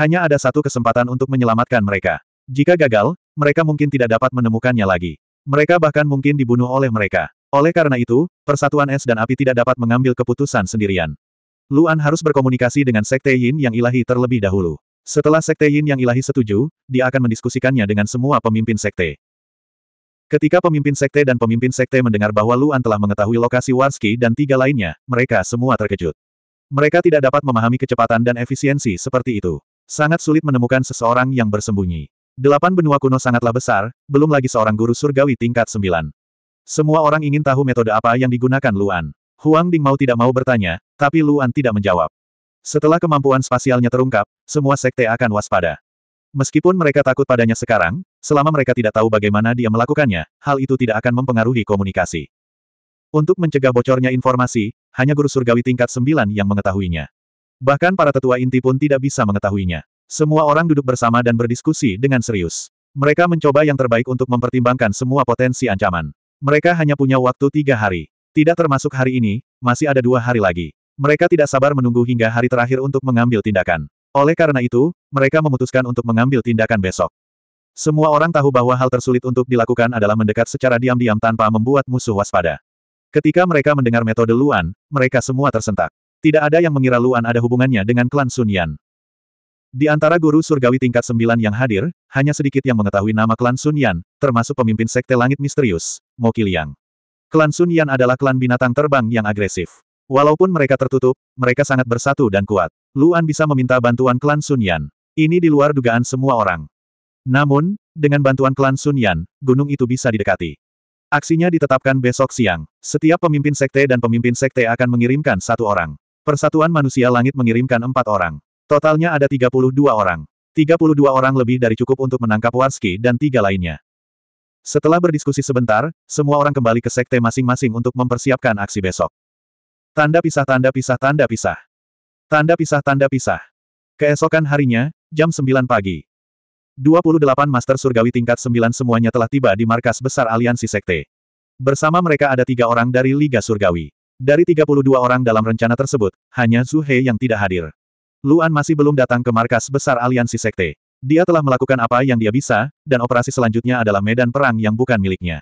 Hanya ada satu kesempatan untuk menyelamatkan mereka. Jika gagal, mereka mungkin tidak dapat menemukannya lagi. Mereka bahkan mungkin dibunuh oleh mereka. Oleh karena itu, persatuan es dan api tidak dapat mengambil keputusan sendirian. Luan harus berkomunikasi dengan Sekte Yin yang ilahi terlebih dahulu. Setelah Sekte Yin yang ilahi setuju, dia akan mendiskusikannya dengan semua pemimpin Sekte. Ketika pemimpin Sekte dan pemimpin Sekte mendengar bahwa Luan telah mengetahui lokasi Warski dan tiga lainnya, mereka semua terkejut. Mereka tidak dapat memahami kecepatan dan efisiensi seperti itu. Sangat sulit menemukan seseorang yang bersembunyi. Delapan benua kuno sangatlah besar, belum lagi seorang guru surgawi tingkat sembilan. Semua orang ingin tahu metode apa yang digunakan Luan. Huang Ding mau tidak mau bertanya, tapi Luan tidak menjawab. Setelah kemampuan spasialnya terungkap, semua sekte akan waspada. Meskipun mereka takut padanya sekarang, selama mereka tidak tahu bagaimana dia melakukannya, hal itu tidak akan mempengaruhi komunikasi. Untuk mencegah bocornya informasi, hanya guru surgawi tingkat sembilan yang mengetahuinya. Bahkan para tetua inti pun tidak bisa mengetahuinya. Semua orang duduk bersama dan berdiskusi dengan serius. Mereka mencoba yang terbaik untuk mempertimbangkan semua potensi ancaman. Mereka hanya punya waktu tiga hari. Tidak termasuk hari ini, masih ada dua hari lagi. Mereka tidak sabar menunggu hingga hari terakhir untuk mengambil tindakan. Oleh karena itu, mereka memutuskan untuk mengambil tindakan besok. Semua orang tahu bahwa hal tersulit untuk dilakukan adalah mendekat secara diam-diam tanpa membuat musuh waspada. Ketika mereka mendengar metode Luan, mereka semua tersentak. Tidak ada yang mengira Luan ada hubungannya dengan klan Sun Yan. Di antara guru surgawi tingkat sembilan yang hadir, hanya sedikit yang mengetahui nama klan Sun Yan, termasuk pemimpin sekte langit misterius, Mo Kiliang. Klan Sun Yan adalah klan binatang terbang yang agresif. Walaupun mereka tertutup, mereka sangat bersatu dan kuat. Luan bisa meminta bantuan klan Sun Yan. Ini di luar dugaan semua orang. Namun, dengan bantuan klan Sun Yan, gunung itu bisa didekati. Aksinya ditetapkan besok siang. Setiap pemimpin sekte dan pemimpin sekte akan mengirimkan satu orang. Persatuan Manusia Langit mengirimkan empat orang. Totalnya ada 32 orang. 32 orang lebih dari cukup untuk menangkap Warski dan tiga lainnya. Setelah berdiskusi sebentar, semua orang kembali ke sekte masing-masing untuk mempersiapkan aksi besok. Tanda pisah tanda pisah tanda pisah. Tanda pisah tanda pisah. Keesokan harinya, jam 9 pagi. 28 Master Surgawi tingkat 9 semuanya telah tiba di markas besar aliansi sekte. Bersama mereka ada tiga orang dari Liga Surgawi. Dari 32 orang dalam rencana tersebut, hanya Zhu He yang tidak hadir. Luan masih belum datang ke markas besar aliansi sekte. Dia telah melakukan apa yang dia bisa, dan operasi selanjutnya adalah medan perang yang bukan miliknya.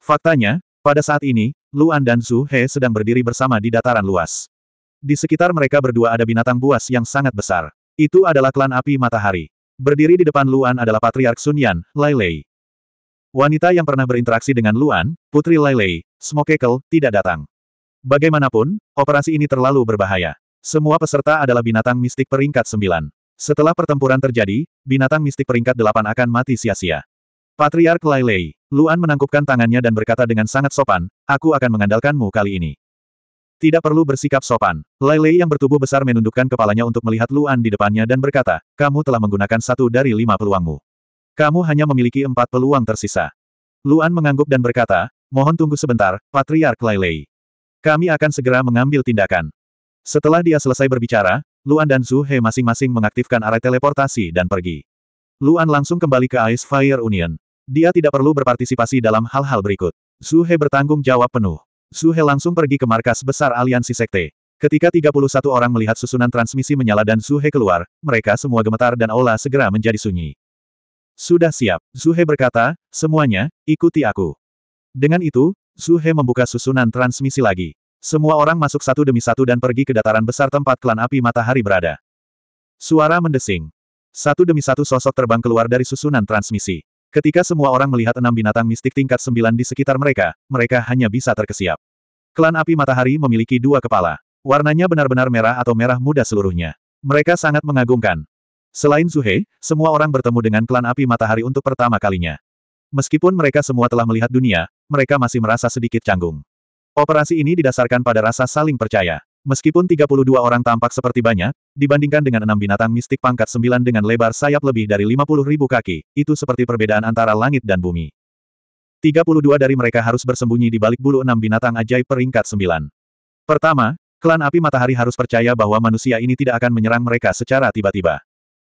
Faktanya, pada saat ini, Luan dan Zhu He sedang berdiri bersama di dataran luas. Di sekitar mereka berdua ada binatang buas yang sangat besar. Itu adalah klan api matahari. Berdiri di depan Luan adalah Patriark Sunyan, Lai Lei. Wanita yang pernah berinteraksi dengan Luan, Putri Lai Lei, Smokekel, tidak datang. Bagaimanapun, operasi ini terlalu berbahaya. Semua peserta adalah binatang mistik peringkat 9. Setelah pertempuran terjadi, binatang mistik peringkat 8 akan mati sia-sia. Patriark Lai Lei, Luan menangkupkan tangannya dan berkata dengan sangat sopan, aku akan mengandalkanmu kali ini. Tidak perlu bersikap sopan. Lai Lei yang bertubuh besar menundukkan kepalanya untuk melihat Luan di depannya dan berkata, kamu telah menggunakan satu dari lima peluangmu. Kamu hanya memiliki empat peluang tersisa. Luan mengangguk dan berkata, mohon tunggu sebentar, Patriark Lai Lei. Kami akan segera mengambil tindakan. Setelah dia selesai berbicara, Luan dan Zhu He masing-masing mengaktifkan arah teleportasi dan pergi. Luan langsung kembali ke Ice Fire Union. Dia tidak perlu berpartisipasi dalam hal-hal berikut. Zhu He bertanggung jawab penuh. Zhu He langsung pergi ke markas besar aliansi sekte. Ketika 31 orang melihat susunan transmisi menyala dan Zhu He keluar, mereka semua gemetar dan aula segera menjadi sunyi. Sudah siap, Zhu He berkata, semuanya, ikuti aku. Dengan itu, Suhe membuka susunan transmisi lagi. Semua orang masuk satu demi satu dan pergi ke dataran besar tempat klan api matahari berada. Suara mendesing. Satu demi satu sosok terbang keluar dari susunan transmisi. Ketika semua orang melihat enam binatang mistik tingkat sembilan di sekitar mereka, mereka hanya bisa terkesiap. Klan api matahari memiliki dua kepala. Warnanya benar-benar merah atau merah muda seluruhnya. Mereka sangat mengagumkan. Selain Zuhe, semua orang bertemu dengan klan api matahari untuk pertama kalinya. Meskipun mereka semua telah melihat dunia, mereka masih merasa sedikit canggung. Operasi ini didasarkan pada rasa saling percaya. Meskipun 32 orang tampak seperti banyak, dibandingkan dengan enam binatang mistik pangkat 9 dengan lebar sayap lebih dari 50 ribu kaki, itu seperti perbedaan antara langit dan bumi. 32 dari mereka harus bersembunyi di balik bulu enam binatang ajaib peringkat 9. Pertama, klan api matahari harus percaya bahwa manusia ini tidak akan menyerang mereka secara tiba-tiba.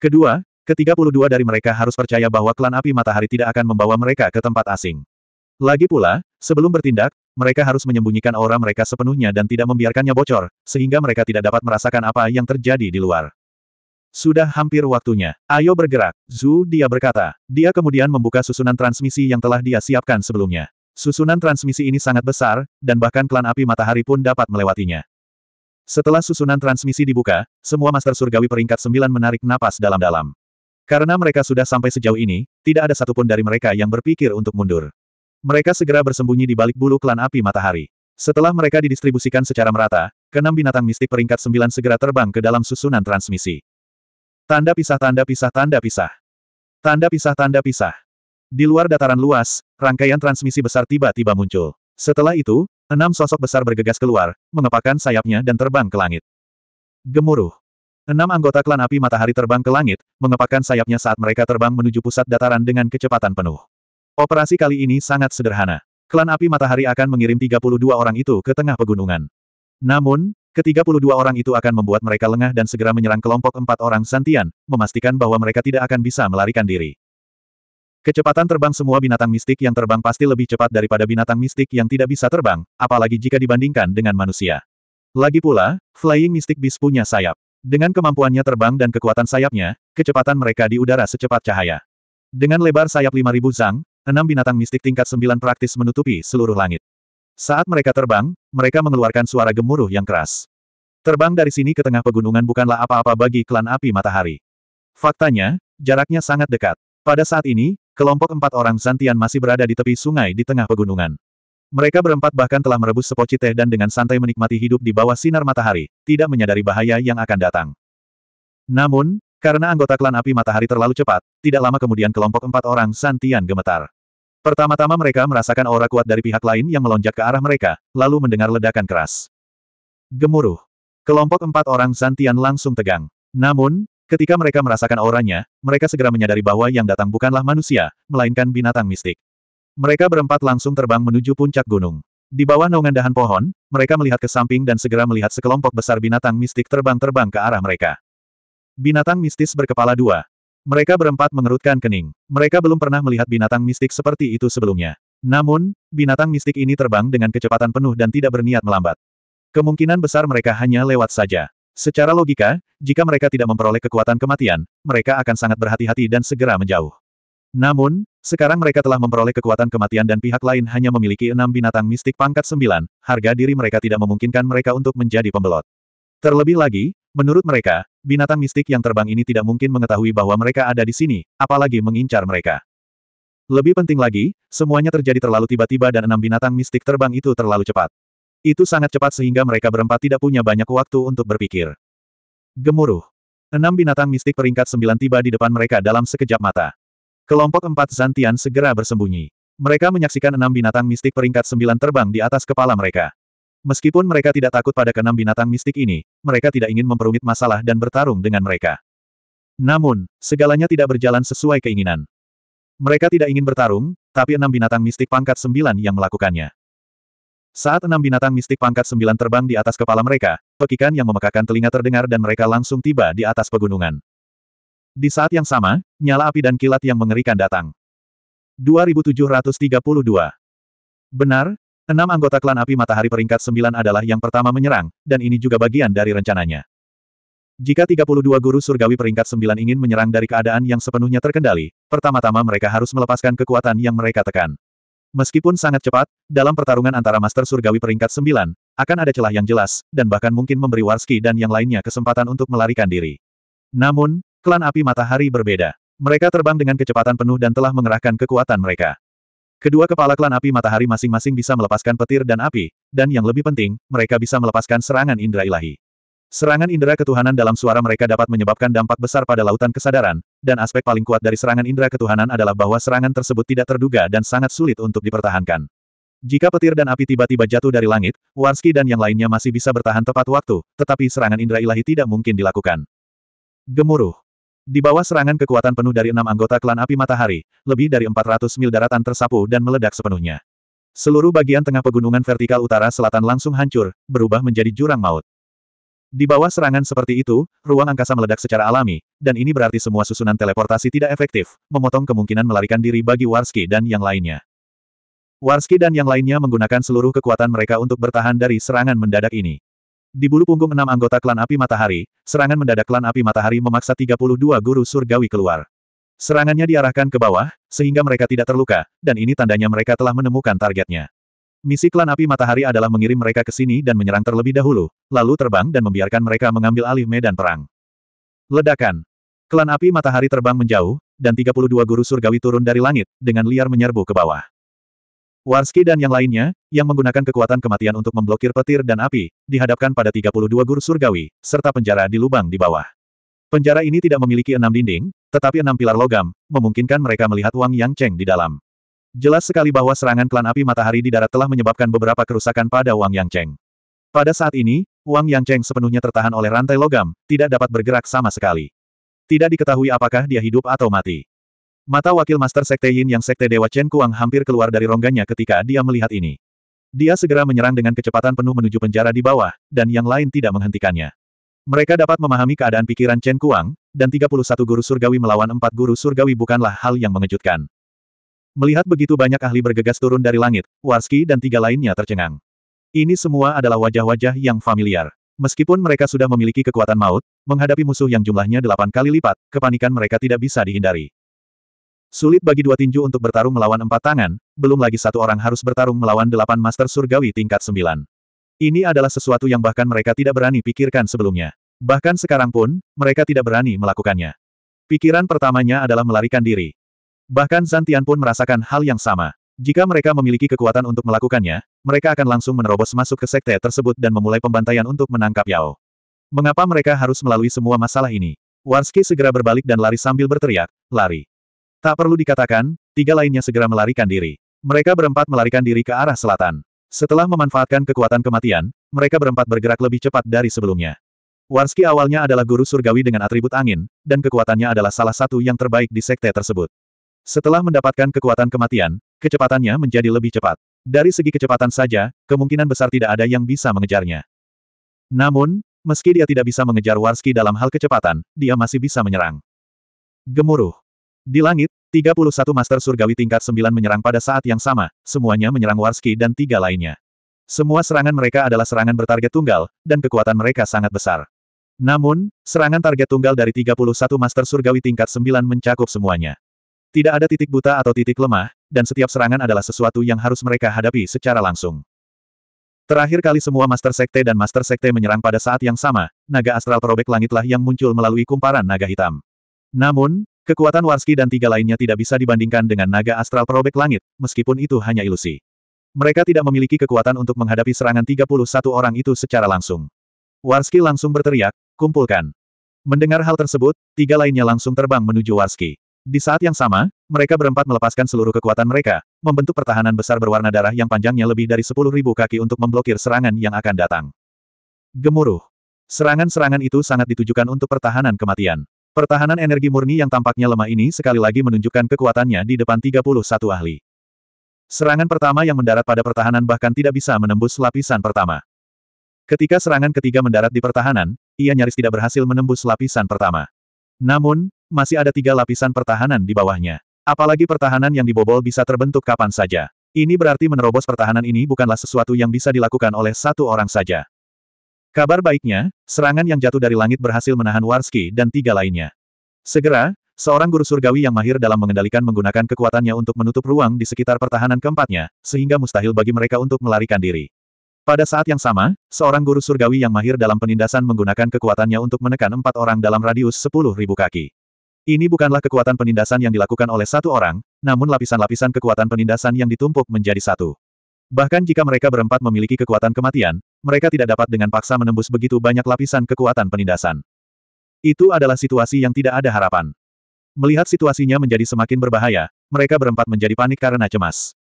Kedua, Ketiga-puluh-dua dari mereka harus percaya bahwa klan api matahari tidak akan membawa mereka ke tempat asing. Lagi pula, sebelum bertindak, mereka harus menyembunyikan aura mereka sepenuhnya dan tidak membiarkannya bocor, sehingga mereka tidak dapat merasakan apa yang terjadi di luar. Sudah hampir waktunya. Ayo bergerak, Zhu dia berkata. Dia kemudian membuka susunan transmisi yang telah dia siapkan sebelumnya. Susunan transmisi ini sangat besar, dan bahkan klan api matahari pun dapat melewatinya. Setelah susunan transmisi dibuka, semua Master Surgawi peringkat Sembilan menarik napas dalam-dalam. Karena mereka sudah sampai sejauh ini, tidak ada satupun dari mereka yang berpikir untuk mundur. Mereka segera bersembunyi di balik bulu klan api matahari. Setelah mereka didistribusikan secara merata, keenam binatang mistik peringkat sembilan segera terbang ke dalam susunan transmisi. Tanda pisah tanda pisah tanda pisah. Tanda pisah tanda pisah. Di luar dataran luas, rangkaian transmisi besar tiba-tiba muncul. Setelah itu, enam sosok besar bergegas keluar, mengepakkan sayapnya dan terbang ke langit. Gemuruh. Enam anggota klan api matahari terbang ke langit, mengepakkan sayapnya saat mereka terbang menuju pusat dataran dengan kecepatan penuh. Operasi kali ini sangat sederhana. Klan api matahari akan mengirim 32 orang itu ke tengah pegunungan. Namun, ke-32 orang itu akan membuat mereka lengah dan segera menyerang kelompok empat orang Santian, memastikan bahwa mereka tidak akan bisa melarikan diri. Kecepatan terbang semua binatang mistik yang terbang pasti lebih cepat daripada binatang mistik yang tidak bisa terbang, apalagi jika dibandingkan dengan manusia. Lagi pula, Flying Mystic Beast punya sayap. Dengan kemampuannya terbang dan kekuatan sayapnya, kecepatan mereka di udara secepat cahaya. Dengan lebar sayap 5000 zang, enam binatang mistik tingkat 9 praktis menutupi seluruh langit. Saat mereka terbang, mereka mengeluarkan suara gemuruh yang keras. Terbang dari sini ke tengah pegunungan bukanlah apa-apa bagi klan api matahari. Faktanya, jaraknya sangat dekat. Pada saat ini, kelompok empat orang Zantian masih berada di tepi sungai di tengah pegunungan. Mereka berempat bahkan telah merebus sepoci teh dan dengan santai menikmati hidup di bawah sinar matahari, tidak menyadari bahaya yang akan datang. Namun, karena anggota klan api matahari terlalu cepat, tidak lama kemudian kelompok empat orang Santian gemetar. Pertama-tama mereka merasakan aura kuat dari pihak lain yang melonjak ke arah mereka, lalu mendengar ledakan keras. Gemuruh. Kelompok empat orang Santian langsung tegang. Namun, ketika mereka merasakan auranya, mereka segera menyadari bahwa yang datang bukanlah manusia, melainkan binatang mistik. Mereka berempat langsung terbang menuju puncak gunung. Di bawah naungan dahan pohon, mereka melihat ke samping dan segera melihat sekelompok besar binatang mistik terbang-terbang ke arah mereka. Binatang mistis berkepala dua. Mereka berempat mengerutkan kening. Mereka belum pernah melihat binatang mistik seperti itu sebelumnya. Namun, binatang mistik ini terbang dengan kecepatan penuh dan tidak berniat melambat. Kemungkinan besar mereka hanya lewat saja. Secara logika, jika mereka tidak memperoleh kekuatan kematian, mereka akan sangat berhati-hati dan segera menjauh. Namun, sekarang mereka telah memperoleh kekuatan kematian dan pihak lain hanya memiliki enam binatang mistik pangkat sembilan, harga diri mereka tidak memungkinkan mereka untuk menjadi pembelot. Terlebih lagi, menurut mereka, binatang mistik yang terbang ini tidak mungkin mengetahui bahwa mereka ada di sini, apalagi mengincar mereka. Lebih penting lagi, semuanya terjadi terlalu tiba-tiba dan enam binatang mistik terbang itu terlalu cepat. Itu sangat cepat sehingga mereka berempat tidak punya banyak waktu untuk berpikir. Gemuruh. Enam binatang mistik peringkat sembilan tiba di depan mereka dalam sekejap mata. Kelompok empat Zantian segera bersembunyi. Mereka menyaksikan enam binatang mistik peringkat sembilan terbang di atas kepala mereka. Meskipun mereka tidak takut pada keenam binatang mistik ini, mereka tidak ingin memperumit masalah dan bertarung dengan mereka. Namun, segalanya tidak berjalan sesuai keinginan. Mereka tidak ingin bertarung, tapi enam binatang mistik pangkat sembilan yang melakukannya. Saat enam binatang mistik pangkat sembilan terbang di atas kepala mereka, pekikan yang memekakan telinga terdengar dan mereka langsung tiba di atas pegunungan. Di saat yang sama, nyala api dan kilat yang mengerikan datang. 2732 Benar, enam anggota klan api matahari peringkat sembilan adalah yang pertama menyerang, dan ini juga bagian dari rencananya. Jika 32 guru surgawi peringkat 9 ingin menyerang dari keadaan yang sepenuhnya terkendali, pertama-tama mereka harus melepaskan kekuatan yang mereka tekan. Meskipun sangat cepat, dalam pertarungan antara Master Surgawi peringkat 9, akan ada celah yang jelas, dan bahkan mungkin memberi Warski dan yang lainnya kesempatan untuk melarikan diri. Namun, Klan api matahari berbeda. Mereka terbang dengan kecepatan penuh dan telah mengerahkan kekuatan mereka. Kedua kepala klan api matahari masing-masing bisa melepaskan petir dan api, dan yang lebih penting, mereka bisa melepaskan serangan indera ilahi. Serangan indera ketuhanan dalam suara mereka dapat menyebabkan dampak besar pada lautan kesadaran, dan aspek paling kuat dari serangan indera ketuhanan adalah bahwa serangan tersebut tidak terduga dan sangat sulit untuk dipertahankan. Jika petir dan api tiba-tiba jatuh dari langit, Warski dan yang lainnya masih bisa bertahan tepat waktu, tetapi serangan indera ilahi tidak mungkin dilakukan. Gemuruh. Di bawah serangan kekuatan penuh dari enam anggota klan api matahari, lebih dari 400 mil daratan tersapu dan meledak sepenuhnya. Seluruh bagian tengah pegunungan vertikal utara-selatan langsung hancur, berubah menjadi jurang maut. Di bawah serangan seperti itu, ruang angkasa meledak secara alami, dan ini berarti semua susunan teleportasi tidak efektif, memotong kemungkinan melarikan diri bagi Warski dan yang lainnya. Warski dan yang lainnya menggunakan seluruh kekuatan mereka untuk bertahan dari serangan mendadak ini. Di bulu punggung enam anggota klan api matahari, serangan mendadak klan api matahari memaksa 32 guru surgawi keluar. Serangannya diarahkan ke bawah, sehingga mereka tidak terluka, dan ini tandanya mereka telah menemukan targetnya. Misi klan api matahari adalah mengirim mereka ke sini dan menyerang terlebih dahulu, lalu terbang dan membiarkan mereka mengambil alih medan perang. Ledakan. Klan api matahari terbang menjauh, dan 32 guru surgawi turun dari langit, dengan liar menyerbu ke bawah. Warski dan yang lainnya, yang menggunakan kekuatan kematian untuk memblokir petir dan api, dihadapkan pada 32 guru surgawi, serta penjara di lubang di bawah. Penjara ini tidak memiliki enam dinding, tetapi enam pilar logam, memungkinkan mereka melihat Wang Yang Cheng di dalam. Jelas sekali bahwa serangan klan api matahari di darat telah menyebabkan beberapa kerusakan pada Wang Yang Cheng. Pada saat ini, Wang Yang Cheng sepenuhnya tertahan oleh rantai logam, tidak dapat bergerak sama sekali. Tidak diketahui apakah dia hidup atau mati. Mata wakil Master Sekte Yin yang Sekte Dewa Chen Kuang hampir keluar dari rongganya ketika dia melihat ini. Dia segera menyerang dengan kecepatan penuh menuju penjara di bawah, dan yang lain tidak menghentikannya. Mereka dapat memahami keadaan pikiran Chen Kuang, dan 31 guru surgawi melawan empat guru surgawi bukanlah hal yang mengejutkan. Melihat begitu banyak ahli bergegas turun dari langit, Warski dan tiga lainnya tercengang. Ini semua adalah wajah-wajah yang familiar. Meskipun mereka sudah memiliki kekuatan maut, menghadapi musuh yang jumlahnya delapan kali lipat, kepanikan mereka tidak bisa dihindari. Sulit bagi dua tinju untuk bertarung melawan empat tangan, belum lagi satu orang harus bertarung melawan delapan master surgawi tingkat sembilan. Ini adalah sesuatu yang bahkan mereka tidak berani pikirkan sebelumnya. Bahkan sekarang pun, mereka tidak berani melakukannya. Pikiran pertamanya adalah melarikan diri. Bahkan Zantian pun merasakan hal yang sama. Jika mereka memiliki kekuatan untuk melakukannya, mereka akan langsung menerobos masuk ke sekte tersebut dan memulai pembantaian untuk menangkap Yao. Mengapa mereka harus melalui semua masalah ini? Warski segera berbalik dan lari sambil berteriak, lari. Tak perlu dikatakan, tiga lainnya segera melarikan diri. Mereka berempat melarikan diri ke arah selatan. Setelah memanfaatkan kekuatan kematian, mereka berempat bergerak lebih cepat dari sebelumnya. Warski awalnya adalah guru surgawi dengan atribut angin, dan kekuatannya adalah salah satu yang terbaik di sekte tersebut. Setelah mendapatkan kekuatan kematian, kecepatannya menjadi lebih cepat. Dari segi kecepatan saja, kemungkinan besar tidak ada yang bisa mengejarnya. Namun, meski dia tidak bisa mengejar Warski dalam hal kecepatan, dia masih bisa menyerang. Gemuruh. Di langit, 31 Master Surgawi tingkat 9 menyerang pada saat yang sama, semuanya menyerang Warski dan tiga lainnya. Semua serangan mereka adalah serangan bertarget tunggal, dan kekuatan mereka sangat besar. Namun, serangan target tunggal dari 31 Master Surgawi tingkat 9 mencakup semuanya. Tidak ada titik buta atau titik lemah, dan setiap serangan adalah sesuatu yang harus mereka hadapi secara langsung. Terakhir kali semua Master Sekte dan Master Sekte menyerang pada saat yang sama, naga astral perobek langitlah yang muncul melalui kumparan naga hitam. Namun, Kekuatan Warski dan tiga lainnya tidak bisa dibandingkan dengan naga astral perobek langit, meskipun itu hanya ilusi. Mereka tidak memiliki kekuatan untuk menghadapi serangan 31 orang itu secara langsung. Warski langsung berteriak, kumpulkan. Mendengar hal tersebut, tiga lainnya langsung terbang menuju Warski. Di saat yang sama, mereka berempat melepaskan seluruh kekuatan mereka, membentuk pertahanan besar berwarna darah yang panjangnya lebih dari 10.000 kaki untuk memblokir serangan yang akan datang. Gemuruh. Serangan-serangan itu sangat ditujukan untuk pertahanan kematian. Pertahanan energi murni yang tampaknya lemah ini sekali lagi menunjukkan kekuatannya di depan 31 ahli. Serangan pertama yang mendarat pada pertahanan bahkan tidak bisa menembus lapisan pertama. Ketika serangan ketiga mendarat di pertahanan, ia nyaris tidak berhasil menembus lapisan pertama. Namun, masih ada tiga lapisan pertahanan di bawahnya. Apalagi pertahanan yang dibobol bisa terbentuk kapan saja. Ini berarti menerobos pertahanan ini bukanlah sesuatu yang bisa dilakukan oleh satu orang saja. Kabar baiknya, serangan yang jatuh dari langit berhasil menahan Warski dan tiga lainnya. Segera, seorang guru surgawi yang mahir dalam mengendalikan menggunakan kekuatannya untuk menutup ruang di sekitar pertahanan keempatnya, sehingga mustahil bagi mereka untuk melarikan diri. Pada saat yang sama, seorang guru surgawi yang mahir dalam penindasan menggunakan kekuatannya untuk menekan empat orang dalam radius sepuluh ribu kaki. Ini bukanlah kekuatan penindasan yang dilakukan oleh satu orang, namun lapisan-lapisan kekuatan penindasan yang ditumpuk menjadi satu. Bahkan jika mereka berempat memiliki kekuatan kematian, mereka tidak dapat dengan paksa menembus begitu banyak lapisan kekuatan penindasan. Itu adalah situasi yang tidak ada harapan. Melihat situasinya menjadi semakin berbahaya, mereka berempat menjadi panik karena cemas.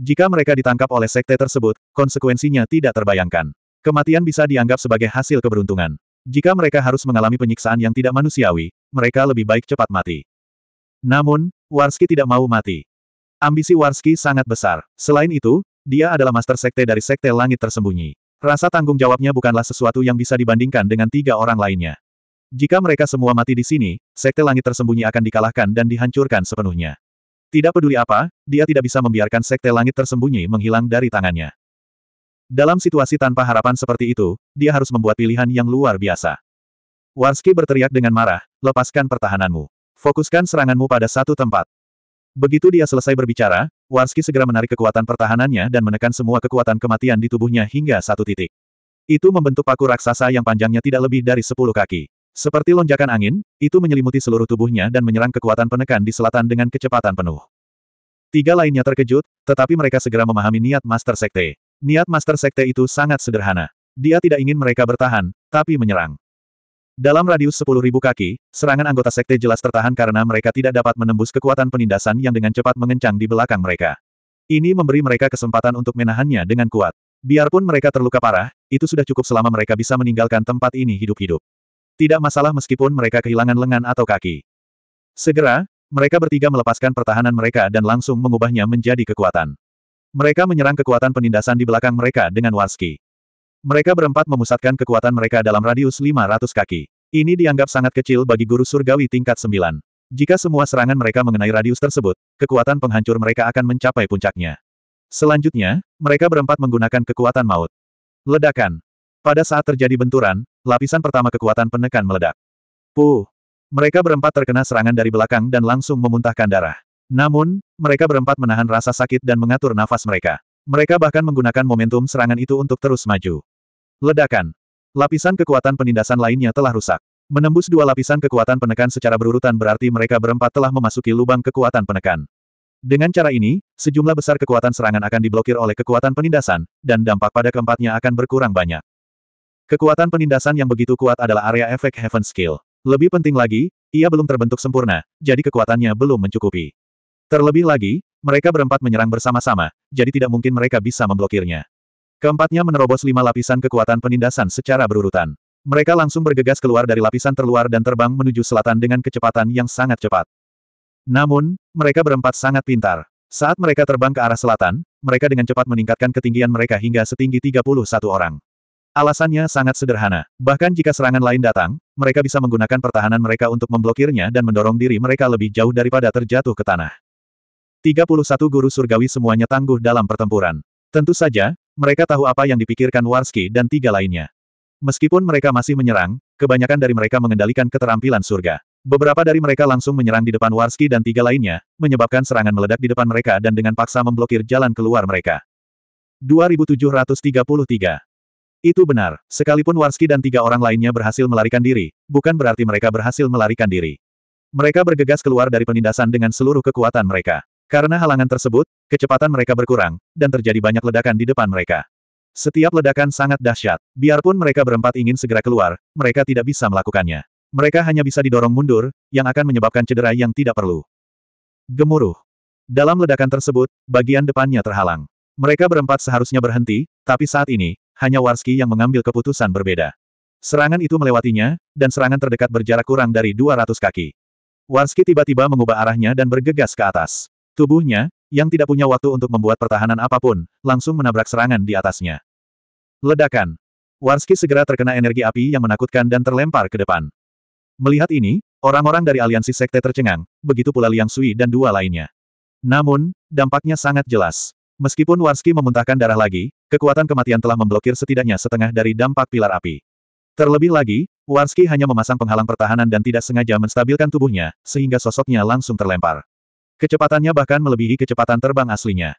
Jika mereka ditangkap oleh sekte tersebut, konsekuensinya tidak terbayangkan. Kematian bisa dianggap sebagai hasil keberuntungan. Jika mereka harus mengalami penyiksaan yang tidak manusiawi, mereka lebih baik cepat mati. Namun, Warski tidak mau mati. Ambisi Warski sangat besar. Selain itu, dia adalah master sekte dari sekte langit tersembunyi. Rasa tanggung jawabnya bukanlah sesuatu yang bisa dibandingkan dengan tiga orang lainnya. Jika mereka semua mati di sini, Sekte Langit Tersembunyi akan dikalahkan dan dihancurkan sepenuhnya. Tidak peduli apa, dia tidak bisa membiarkan Sekte Langit Tersembunyi menghilang dari tangannya. Dalam situasi tanpa harapan seperti itu, dia harus membuat pilihan yang luar biasa. Warski berteriak dengan marah, lepaskan pertahananmu. Fokuskan seranganmu pada satu tempat. Begitu dia selesai berbicara, Warski segera menarik kekuatan pertahanannya dan menekan semua kekuatan kematian di tubuhnya hingga satu titik. Itu membentuk paku raksasa yang panjangnya tidak lebih dari sepuluh kaki. Seperti lonjakan angin, itu menyelimuti seluruh tubuhnya dan menyerang kekuatan penekan di selatan dengan kecepatan penuh. Tiga lainnya terkejut, tetapi mereka segera memahami niat Master Sekte. Niat Master Sekte itu sangat sederhana. Dia tidak ingin mereka bertahan, tapi menyerang. Dalam radius 10.000 kaki, serangan anggota sekte jelas tertahan karena mereka tidak dapat menembus kekuatan penindasan yang dengan cepat mengencang di belakang mereka. Ini memberi mereka kesempatan untuk menahannya dengan kuat. Biarpun mereka terluka parah, itu sudah cukup selama mereka bisa meninggalkan tempat ini hidup-hidup. Tidak masalah meskipun mereka kehilangan lengan atau kaki. Segera, mereka bertiga melepaskan pertahanan mereka dan langsung mengubahnya menjadi kekuatan. Mereka menyerang kekuatan penindasan di belakang mereka dengan Warski. Mereka berempat memusatkan kekuatan mereka dalam radius 500 kaki. Ini dianggap sangat kecil bagi guru surgawi tingkat 9. Jika semua serangan mereka mengenai radius tersebut, kekuatan penghancur mereka akan mencapai puncaknya. Selanjutnya, mereka berempat menggunakan kekuatan maut. Ledakan. Pada saat terjadi benturan, lapisan pertama kekuatan penekan meledak. Puh. Mereka berempat terkena serangan dari belakang dan langsung memuntahkan darah. Namun, mereka berempat menahan rasa sakit dan mengatur nafas mereka. Mereka bahkan menggunakan momentum serangan itu untuk terus maju. Ledakan. Lapisan kekuatan penindasan lainnya telah rusak. Menembus dua lapisan kekuatan penekan secara berurutan berarti mereka berempat telah memasuki lubang kekuatan penekan. Dengan cara ini, sejumlah besar kekuatan serangan akan diblokir oleh kekuatan penindasan, dan dampak pada keempatnya akan berkurang banyak. Kekuatan penindasan yang begitu kuat adalah area efek Heaven Skill. Lebih penting lagi, ia belum terbentuk sempurna, jadi kekuatannya belum mencukupi. Terlebih lagi, mereka berempat menyerang bersama-sama, jadi tidak mungkin mereka bisa memblokirnya. Keempatnya menerobos lima lapisan kekuatan penindasan secara berurutan. Mereka langsung bergegas keluar dari lapisan terluar dan terbang menuju selatan dengan kecepatan yang sangat cepat. Namun, mereka berempat sangat pintar. Saat mereka terbang ke arah selatan, mereka dengan cepat meningkatkan ketinggian mereka hingga setinggi 31 orang. Alasannya sangat sederhana. Bahkan jika serangan lain datang, mereka bisa menggunakan pertahanan mereka untuk memblokirnya dan mendorong diri mereka lebih jauh daripada terjatuh ke tanah. 31 guru surgawi semuanya tangguh dalam pertempuran. Tentu saja, mereka tahu apa yang dipikirkan Warski dan tiga lainnya. Meskipun mereka masih menyerang, kebanyakan dari mereka mengendalikan keterampilan surga. Beberapa dari mereka langsung menyerang di depan Warski dan tiga lainnya, menyebabkan serangan meledak di depan mereka dan dengan paksa memblokir jalan keluar mereka. 2733 Itu benar, sekalipun Warski dan tiga orang lainnya berhasil melarikan diri, bukan berarti mereka berhasil melarikan diri. Mereka bergegas keluar dari penindasan dengan seluruh kekuatan mereka. Karena halangan tersebut, kecepatan mereka berkurang, dan terjadi banyak ledakan di depan mereka. Setiap ledakan sangat dahsyat. Biarpun mereka berempat ingin segera keluar, mereka tidak bisa melakukannya. Mereka hanya bisa didorong mundur, yang akan menyebabkan cedera yang tidak perlu. Gemuruh. Dalam ledakan tersebut, bagian depannya terhalang. Mereka berempat seharusnya berhenti, tapi saat ini, hanya Warski yang mengambil keputusan berbeda. Serangan itu melewatinya, dan serangan terdekat berjarak kurang dari 200 kaki. Warski tiba-tiba mengubah arahnya dan bergegas ke atas. Tubuhnya, yang tidak punya waktu untuk membuat pertahanan apapun, langsung menabrak serangan di atasnya. Ledakan. Warski segera terkena energi api yang menakutkan dan terlempar ke depan. Melihat ini, orang-orang dari aliansi sekte tercengang, begitu pula Liang Sui dan dua lainnya. Namun, dampaknya sangat jelas. Meskipun Warski memuntahkan darah lagi, kekuatan kematian telah memblokir setidaknya setengah dari dampak pilar api. Terlebih lagi, Warski hanya memasang penghalang pertahanan dan tidak sengaja menstabilkan tubuhnya, sehingga sosoknya langsung terlempar. Kecepatannya bahkan melebihi kecepatan terbang aslinya.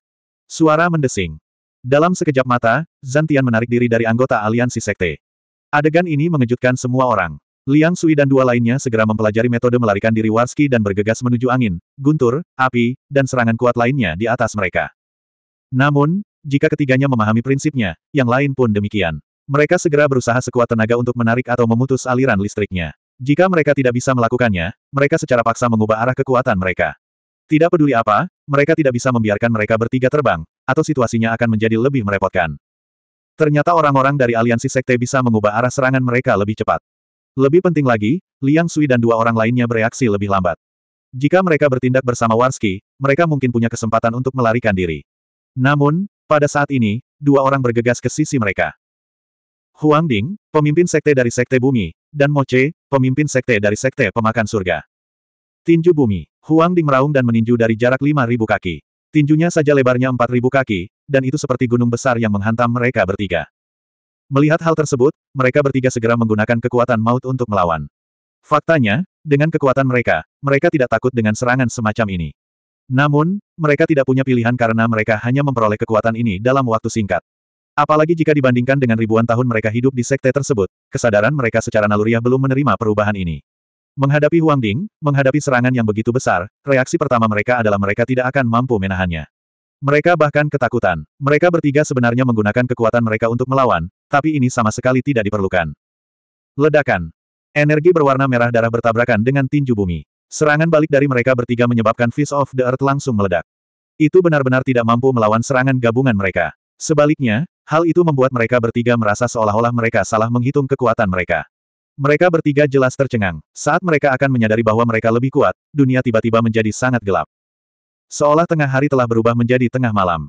Suara mendesing. Dalam sekejap mata, Zantian menarik diri dari anggota aliansi sekte. Adegan ini mengejutkan semua orang. Liang Sui dan dua lainnya segera mempelajari metode melarikan diri Warski dan bergegas menuju angin, guntur, api, dan serangan kuat lainnya di atas mereka. Namun, jika ketiganya memahami prinsipnya, yang lain pun demikian. Mereka segera berusaha sekuat tenaga untuk menarik atau memutus aliran listriknya. Jika mereka tidak bisa melakukannya, mereka secara paksa mengubah arah kekuatan mereka. Tidak peduli apa, mereka tidak bisa membiarkan mereka bertiga terbang, atau situasinya akan menjadi lebih merepotkan. Ternyata orang-orang dari aliansi sekte bisa mengubah arah serangan mereka lebih cepat. Lebih penting lagi, Liang Sui dan dua orang lainnya bereaksi lebih lambat. Jika mereka bertindak bersama Warski, mereka mungkin punya kesempatan untuk melarikan diri. Namun, pada saat ini, dua orang bergegas ke sisi mereka. Huang Ding, pemimpin sekte dari Sekte Bumi, dan Moche, pemimpin sekte dari Sekte Pemakan Surga. Tinju bumi. Huang Ding meraung dan meninju dari jarak 5.000 kaki. Tinjunya saja lebarnya 4.000 kaki, dan itu seperti gunung besar yang menghantam mereka bertiga. Melihat hal tersebut, mereka bertiga segera menggunakan kekuatan maut untuk melawan. Faktanya, dengan kekuatan mereka, mereka tidak takut dengan serangan semacam ini. Namun, mereka tidak punya pilihan karena mereka hanya memperoleh kekuatan ini dalam waktu singkat. Apalagi jika dibandingkan dengan ribuan tahun mereka hidup di sekte tersebut, kesadaran mereka secara naluriah belum menerima perubahan ini. Menghadapi Huang Ding, menghadapi serangan yang begitu besar, reaksi pertama mereka adalah mereka tidak akan mampu menahannya. Mereka bahkan ketakutan. Mereka bertiga sebenarnya menggunakan kekuatan mereka untuk melawan, tapi ini sama sekali tidak diperlukan. Ledakan. Energi berwarna merah darah bertabrakan dengan tinju bumi. Serangan balik dari mereka bertiga menyebabkan Fist of the Earth langsung meledak. Itu benar-benar tidak mampu melawan serangan gabungan mereka. Sebaliknya, hal itu membuat mereka bertiga merasa seolah-olah mereka salah menghitung kekuatan mereka. Mereka bertiga jelas tercengang. Saat mereka akan menyadari bahwa mereka lebih kuat, dunia tiba-tiba menjadi sangat gelap. Seolah tengah hari telah berubah menjadi tengah malam.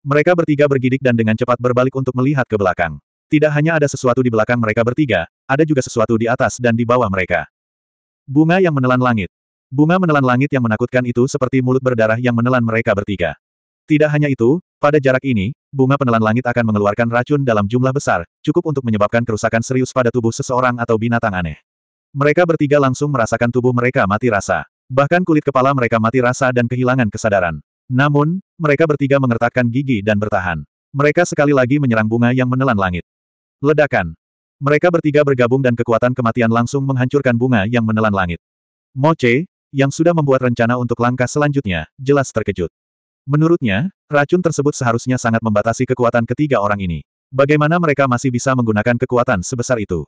Mereka bertiga bergidik dan dengan cepat berbalik untuk melihat ke belakang. Tidak hanya ada sesuatu di belakang mereka bertiga, ada juga sesuatu di atas dan di bawah mereka. Bunga yang menelan langit. Bunga menelan langit yang menakutkan itu seperti mulut berdarah yang menelan mereka bertiga. Tidak hanya itu, pada jarak ini, bunga penelan langit akan mengeluarkan racun dalam jumlah besar, cukup untuk menyebabkan kerusakan serius pada tubuh seseorang atau binatang aneh. Mereka bertiga langsung merasakan tubuh mereka mati rasa. Bahkan kulit kepala mereka mati rasa dan kehilangan kesadaran. Namun, mereka bertiga mengertakkan gigi dan bertahan. Mereka sekali lagi menyerang bunga yang menelan langit. Ledakan. Mereka bertiga bergabung dan kekuatan kematian langsung menghancurkan bunga yang menelan langit. Moce, yang sudah membuat rencana untuk langkah selanjutnya, jelas terkejut. Menurutnya, racun tersebut seharusnya sangat membatasi kekuatan ketiga orang ini. Bagaimana mereka masih bisa menggunakan kekuatan sebesar itu?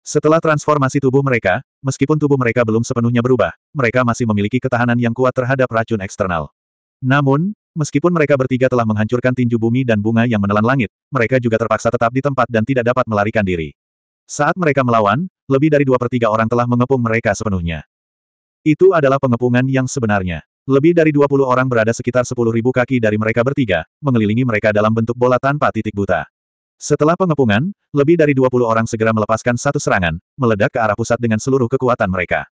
Setelah transformasi tubuh mereka, meskipun tubuh mereka belum sepenuhnya berubah, mereka masih memiliki ketahanan yang kuat terhadap racun eksternal. Namun, meskipun mereka bertiga telah menghancurkan tinju bumi dan bunga yang menelan langit, mereka juga terpaksa tetap di tempat dan tidak dapat melarikan diri. Saat mereka melawan, lebih dari dua per tiga orang telah mengepung mereka sepenuhnya. Itu adalah pengepungan yang sebenarnya. Lebih dari 20 orang berada sekitar 10.000 kaki dari mereka bertiga, mengelilingi mereka dalam bentuk bola tanpa titik buta. Setelah pengepungan, lebih dari 20 orang segera melepaskan satu serangan, meledak ke arah pusat dengan seluruh kekuatan mereka.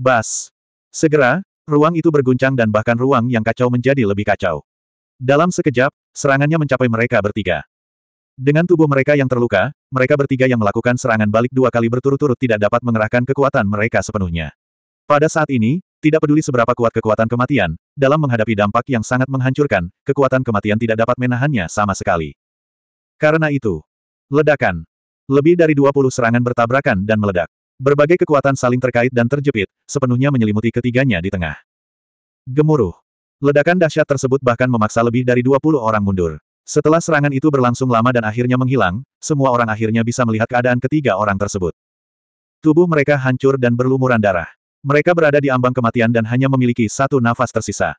Bas! Segera, ruang itu berguncang dan bahkan ruang yang kacau menjadi lebih kacau. Dalam sekejap, serangannya mencapai mereka bertiga. Dengan tubuh mereka yang terluka, mereka bertiga yang melakukan serangan balik dua kali berturut-turut tidak dapat mengerahkan kekuatan mereka sepenuhnya. Pada saat ini, tidak peduli seberapa kuat kekuatan kematian, dalam menghadapi dampak yang sangat menghancurkan, kekuatan kematian tidak dapat menahannya sama sekali. Karena itu, ledakan. Lebih dari 20 serangan bertabrakan dan meledak. Berbagai kekuatan saling terkait dan terjepit, sepenuhnya menyelimuti ketiganya di tengah. Gemuruh. Ledakan dahsyat tersebut bahkan memaksa lebih dari 20 orang mundur. Setelah serangan itu berlangsung lama dan akhirnya menghilang, semua orang akhirnya bisa melihat keadaan ketiga orang tersebut. Tubuh mereka hancur dan berlumuran darah. Mereka berada di ambang kematian dan hanya memiliki satu nafas tersisa.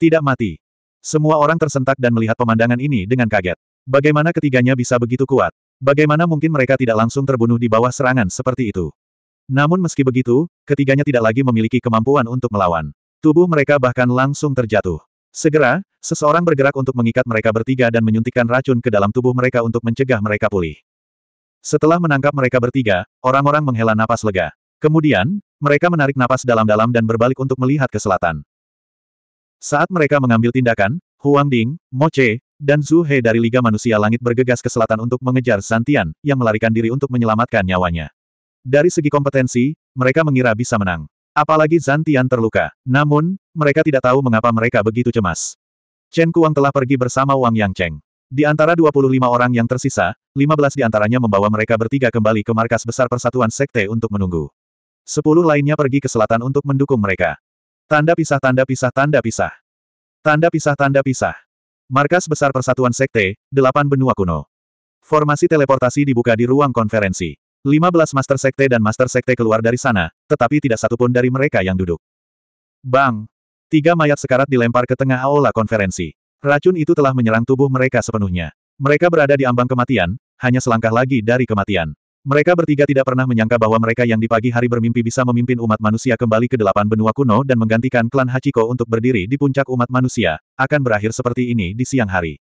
Tidak mati. Semua orang tersentak dan melihat pemandangan ini dengan kaget. Bagaimana ketiganya bisa begitu kuat? Bagaimana mungkin mereka tidak langsung terbunuh di bawah serangan seperti itu? Namun meski begitu, ketiganya tidak lagi memiliki kemampuan untuk melawan. Tubuh mereka bahkan langsung terjatuh. Segera, seseorang bergerak untuk mengikat mereka bertiga dan menyuntikkan racun ke dalam tubuh mereka untuk mencegah mereka pulih. Setelah menangkap mereka bertiga, orang-orang menghela napas lega. Kemudian, mereka menarik napas dalam-dalam dan berbalik untuk melihat ke selatan. Saat mereka mengambil tindakan, Huang Ding, Mo Che, dan Zhu He dari Liga Manusia Langit bergegas ke selatan untuk mengejar Santian, yang melarikan diri untuk menyelamatkan nyawanya. Dari segi kompetensi, mereka mengira bisa menang. Apalagi Zantian terluka. Namun, mereka tidak tahu mengapa mereka begitu cemas. Chen Kuang telah pergi bersama Wang Yang Cheng. Di antara 25 orang yang tersisa, 15 di antaranya membawa mereka bertiga kembali ke markas besar persatuan sekte untuk menunggu. Sepuluh lainnya pergi ke selatan untuk mendukung mereka. Tanda pisah tanda pisah tanda pisah. Tanda pisah tanda pisah. Markas Besar Persatuan Sekte, Delapan Benua Kuno. Formasi teleportasi dibuka di ruang konferensi. 15 Master Sekte dan Master Sekte keluar dari sana, tetapi tidak satupun dari mereka yang duduk. Bang! Tiga mayat sekarat dilempar ke tengah aula konferensi. Racun itu telah menyerang tubuh mereka sepenuhnya. Mereka berada di ambang kematian, hanya selangkah lagi dari kematian. Mereka bertiga tidak pernah menyangka bahwa mereka yang di pagi hari bermimpi bisa memimpin umat manusia kembali ke delapan benua kuno dan menggantikan klan Hachiko untuk berdiri di puncak umat manusia, akan berakhir seperti ini di siang hari.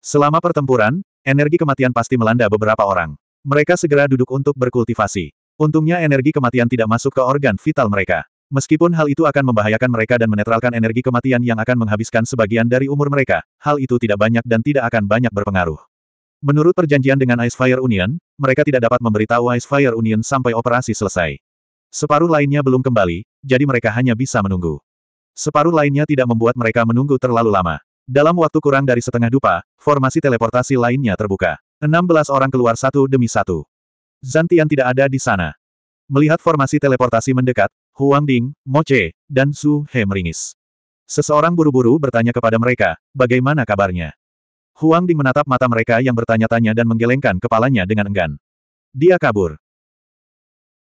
Selama pertempuran, energi kematian pasti melanda beberapa orang. Mereka segera duduk untuk berkultivasi. Untungnya energi kematian tidak masuk ke organ vital mereka. Meskipun hal itu akan membahayakan mereka dan menetralkan energi kematian yang akan menghabiskan sebagian dari umur mereka, hal itu tidak banyak dan tidak akan banyak berpengaruh. Menurut perjanjian dengan Ice Fire Union, mereka tidak dapat memberitahu Ice Fire Union sampai operasi selesai. Separuh lainnya belum kembali, jadi mereka hanya bisa menunggu. Separuh lainnya tidak membuat mereka menunggu terlalu lama. Dalam waktu kurang dari setengah dupa, formasi teleportasi lainnya terbuka. 16 orang keluar satu demi satu. Zantian tidak ada di sana. Melihat formasi teleportasi mendekat, Huang Ding, Che, dan Su He meringis. Seseorang buru-buru bertanya kepada mereka, bagaimana kabarnya? Huang Ding menatap mata mereka yang bertanya-tanya dan menggelengkan kepalanya dengan enggan. Dia kabur.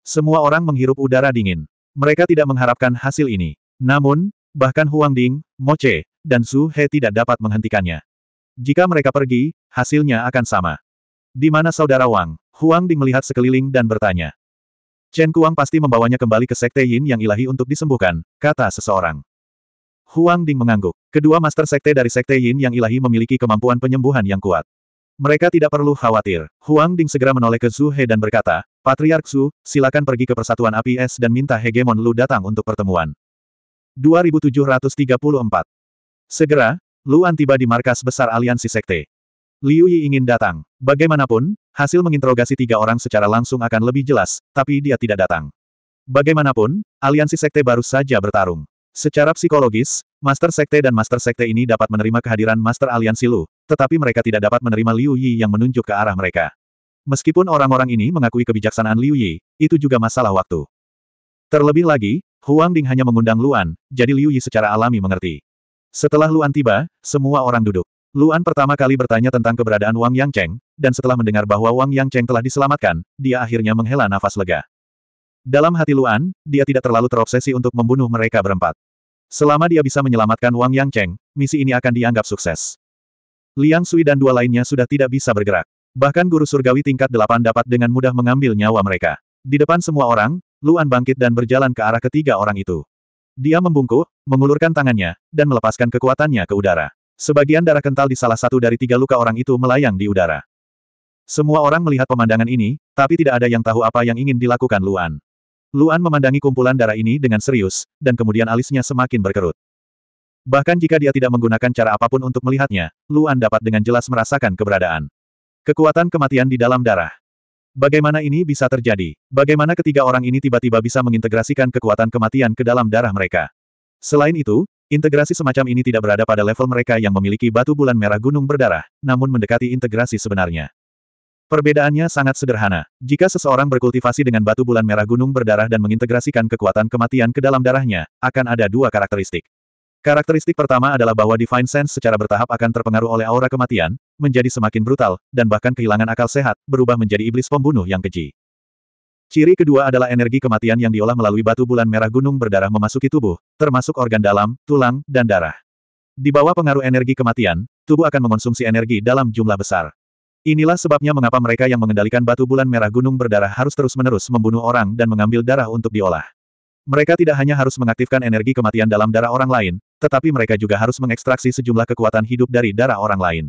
Semua orang menghirup udara dingin. Mereka tidak mengharapkan hasil ini. Namun, bahkan Huang Ding, Mo Che, dan Su He tidak dapat menghentikannya. Jika mereka pergi, hasilnya akan sama. Di mana saudara Wang? Huang Ding melihat sekeliling dan bertanya. Chen Kuang pasti membawanya kembali ke Sekte Yin yang ilahi untuk disembuhkan, kata seseorang. Huang Ding mengangguk. Kedua master sekte dari sekte Yin yang ilahi memiliki kemampuan penyembuhan yang kuat. Mereka tidak perlu khawatir. Huang Ding segera menoleh ke Zhu He dan berkata, Patriark Zhu, silakan pergi ke Persatuan Api Es dan minta Hegemon Lu datang untuk pertemuan. 2734 Segera, Luan tiba di markas besar aliansi sekte. Liu Yi ingin datang. Bagaimanapun, hasil menginterogasi tiga orang secara langsung akan lebih jelas, tapi dia tidak datang. Bagaimanapun, aliansi sekte baru saja bertarung. Secara psikologis, Master Sekte dan Master Sekte ini dapat menerima kehadiran Master Aliansi Lu, tetapi mereka tidak dapat menerima Liu Yi yang menunjuk ke arah mereka. Meskipun orang-orang ini mengakui kebijaksanaan Liu Yi, itu juga masalah waktu. Terlebih lagi, Huang Ding hanya mengundang Luan, jadi Liu Yi secara alami mengerti. Setelah Luan tiba, semua orang duduk. Luan pertama kali bertanya tentang keberadaan Wang Yang Cheng, dan setelah mendengar bahwa Wang Yang Cheng telah diselamatkan, dia akhirnya menghela nafas lega. Dalam hati Luan, dia tidak terlalu terobsesi untuk membunuh mereka berempat. Selama dia bisa menyelamatkan Wang Yang Cheng, misi ini akan dianggap sukses. Liang Sui dan dua lainnya sudah tidak bisa bergerak. Bahkan guru surgawi tingkat delapan dapat dengan mudah mengambil nyawa mereka. Di depan semua orang, Luan bangkit dan berjalan ke arah ketiga orang itu. Dia membungkuk, mengulurkan tangannya, dan melepaskan kekuatannya ke udara. Sebagian darah kental di salah satu dari tiga luka orang itu melayang di udara. Semua orang melihat pemandangan ini, tapi tidak ada yang tahu apa yang ingin dilakukan Luan. Luan memandangi kumpulan darah ini dengan serius, dan kemudian alisnya semakin berkerut. Bahkan jika dia tidak menggunakan cara apapun untuk melihatnya, Luan dapat dengan jelas merasakan keberadaan. Kekuatan kematian di dalam darah. Bagaimana ini bisa terjadi? Bagaimana ketiga orang ini tiba-tiba bisa mengintegrasikan kekuatan kematian ke dalam darah mereka? Selain itu, integrasi semacam ini tidak berada pada level mereka yang memiliki batu bulan merah gunung berdarah, namun mendekati integrasi sebenarnya. Perbedaannya sangat sederhana. Jika seseorang berkultivasi dengan batu bulan merah gunung berdarah dan mengintegrasikan kekuatan kematian ke dalam darahnya, akan ada dua karakteristik. Karakteristik pertama adalah bahwa Divine Sense secara bertahap akan terpengaruh oleh aura kematian, menjadi semakin brutal, dan bahkan kehilangan akal sehat, berubah menjadi iblis pembunuh yang keji. Ciri kedua adalah energi kematian yang diolah melalui batu bulan merah gunung berdarah memasuki tubuh, termasuk organ dalam, tulang, dan darah. Di bawah pengaruh energi kematian, tubuh akan mengonsumsi energi dalam jumlah besar. Inilah sebabnya mengapa mereka yang mengendalikan batu bulan merah gunung berdarah harus terus-menerus membunuh orang dan mengambil darah untuk diolah. Mereka tidak hanya harus mengaktifkan energi kematian dalam darah orang lain, tetapi mereka juga harus mengekstraksi sejumlah kekuatan hidup dari darah orang lain.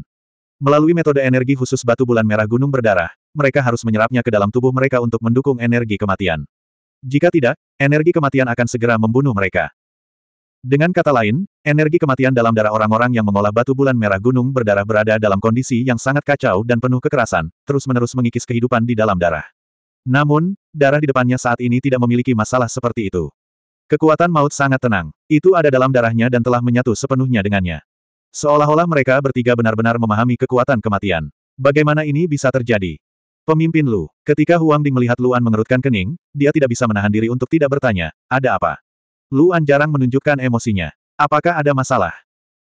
Melalui metode energi khusus batu bulan merah gunung berdarah, mereka harus menyerapnya ke dalam tubuh mereka untuk mendukung energi kematian. Jika tidak, energi kematian akan segera membunuh mereka. Dengan kata lain, energi kematian dalam darah orang-orang yang mengolah batu bulan merah gunung berdarah berada dalam kondisi yang sangat kacau dan penuh kekerasan, terus-menerus mengikis kehidupan di dalam darah. Namun, darah di depannya saat ini tidak memiliki masalah seperti itu. Kekuatan maut sangat tenang, itu ada dalam darahnya dan telah menyatu sepenuhnya dengannya. Seolah-olah mereka bertiga benar-benar memahami kekuatan kematian. Bagaimana ini bisa terjadi? Pemimpin Lu, ketika Huang Ding melihat Luan mengerutkan kening, dia tidak bisa menahan diri untuk tidak bertanya, ada apa? Luan jarang menunjukkan emosinya. Apakah ada masalah?